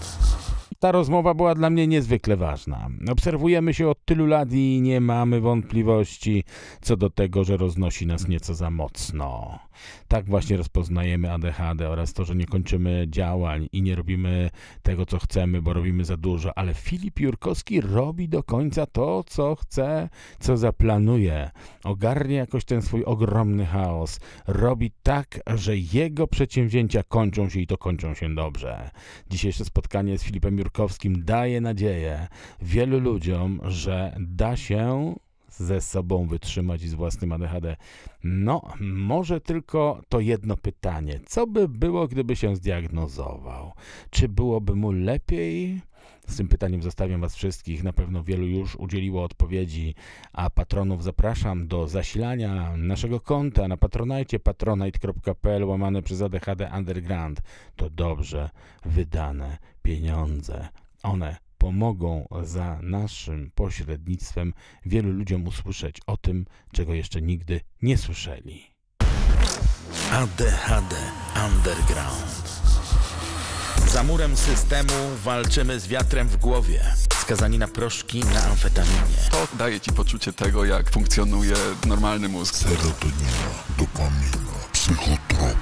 Ta rozmowa była dla mnie niezwykle ważna. Obserwujemy się od tylu lat i nie mamy wątpliwości co do tego, że roznosi nas nieco za mocno. Tak właśnie rozpoznajemy ADHD oraz to, że nie kończymy działań i nie robimy tego, co chcemy, bo robimy za dużo. Ale Filip Jurkowski robi do końca to, co chce, co zaplanuje. Ogarnie jakoś ten swój ogromny chaos. Robi tak, że jego przedsięwzięcia kończą się i to kończą się dobrze. Dzisiejsze spotkanie z Filipem Jurkowskim Turkowskim daje nadzieję wielu ludziom, że da się ze sobą wytrzymać i z własnym ADHD. No, może tylko to jedno pytanie. Co by było, gdyby się zdiagnozował? Czy byłoby mu lepiej? Z tym pytaniem zostawiam Was wszystkich. Na pewno wielu już udzieliło odpowiedzi, a patronów zapraszam do zasilania naszego konta na patronajcie patronite.pl łamane przez ADHD Underground. To dobrze wydane pieniądze. One pomogą za naszym pośrednictwem wielu ludziom usłyszeć o tym, czego jeszcze nigdy nie słyszeli. ADHD Underground. Za murem systemu walczymy z wiatrem w głowie. Skazani na proszki, na amfetaminie. To daje ci poczucie tego, jak funkcjonuje normalny mózg. Serotonina, dopamina, psychotropy.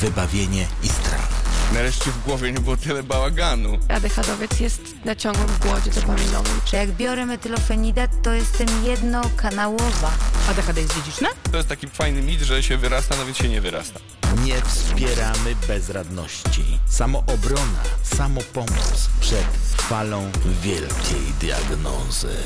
Wybawienie i strach. Nareszcie w głowie nie było tyle bałaganu. Adechadowiec jest na ciągłym głodzie dopaminowym. Że jak biorę metylofenidat, to jestem jednokanałowa. ADHD jest dziedziczne? To jest taki fajny mit, że się wyrasta, nawet się nie wyrasta. Nie wspieramy bezradności. Samoobrona, samopomoc przed falą wielkiej diagnozy.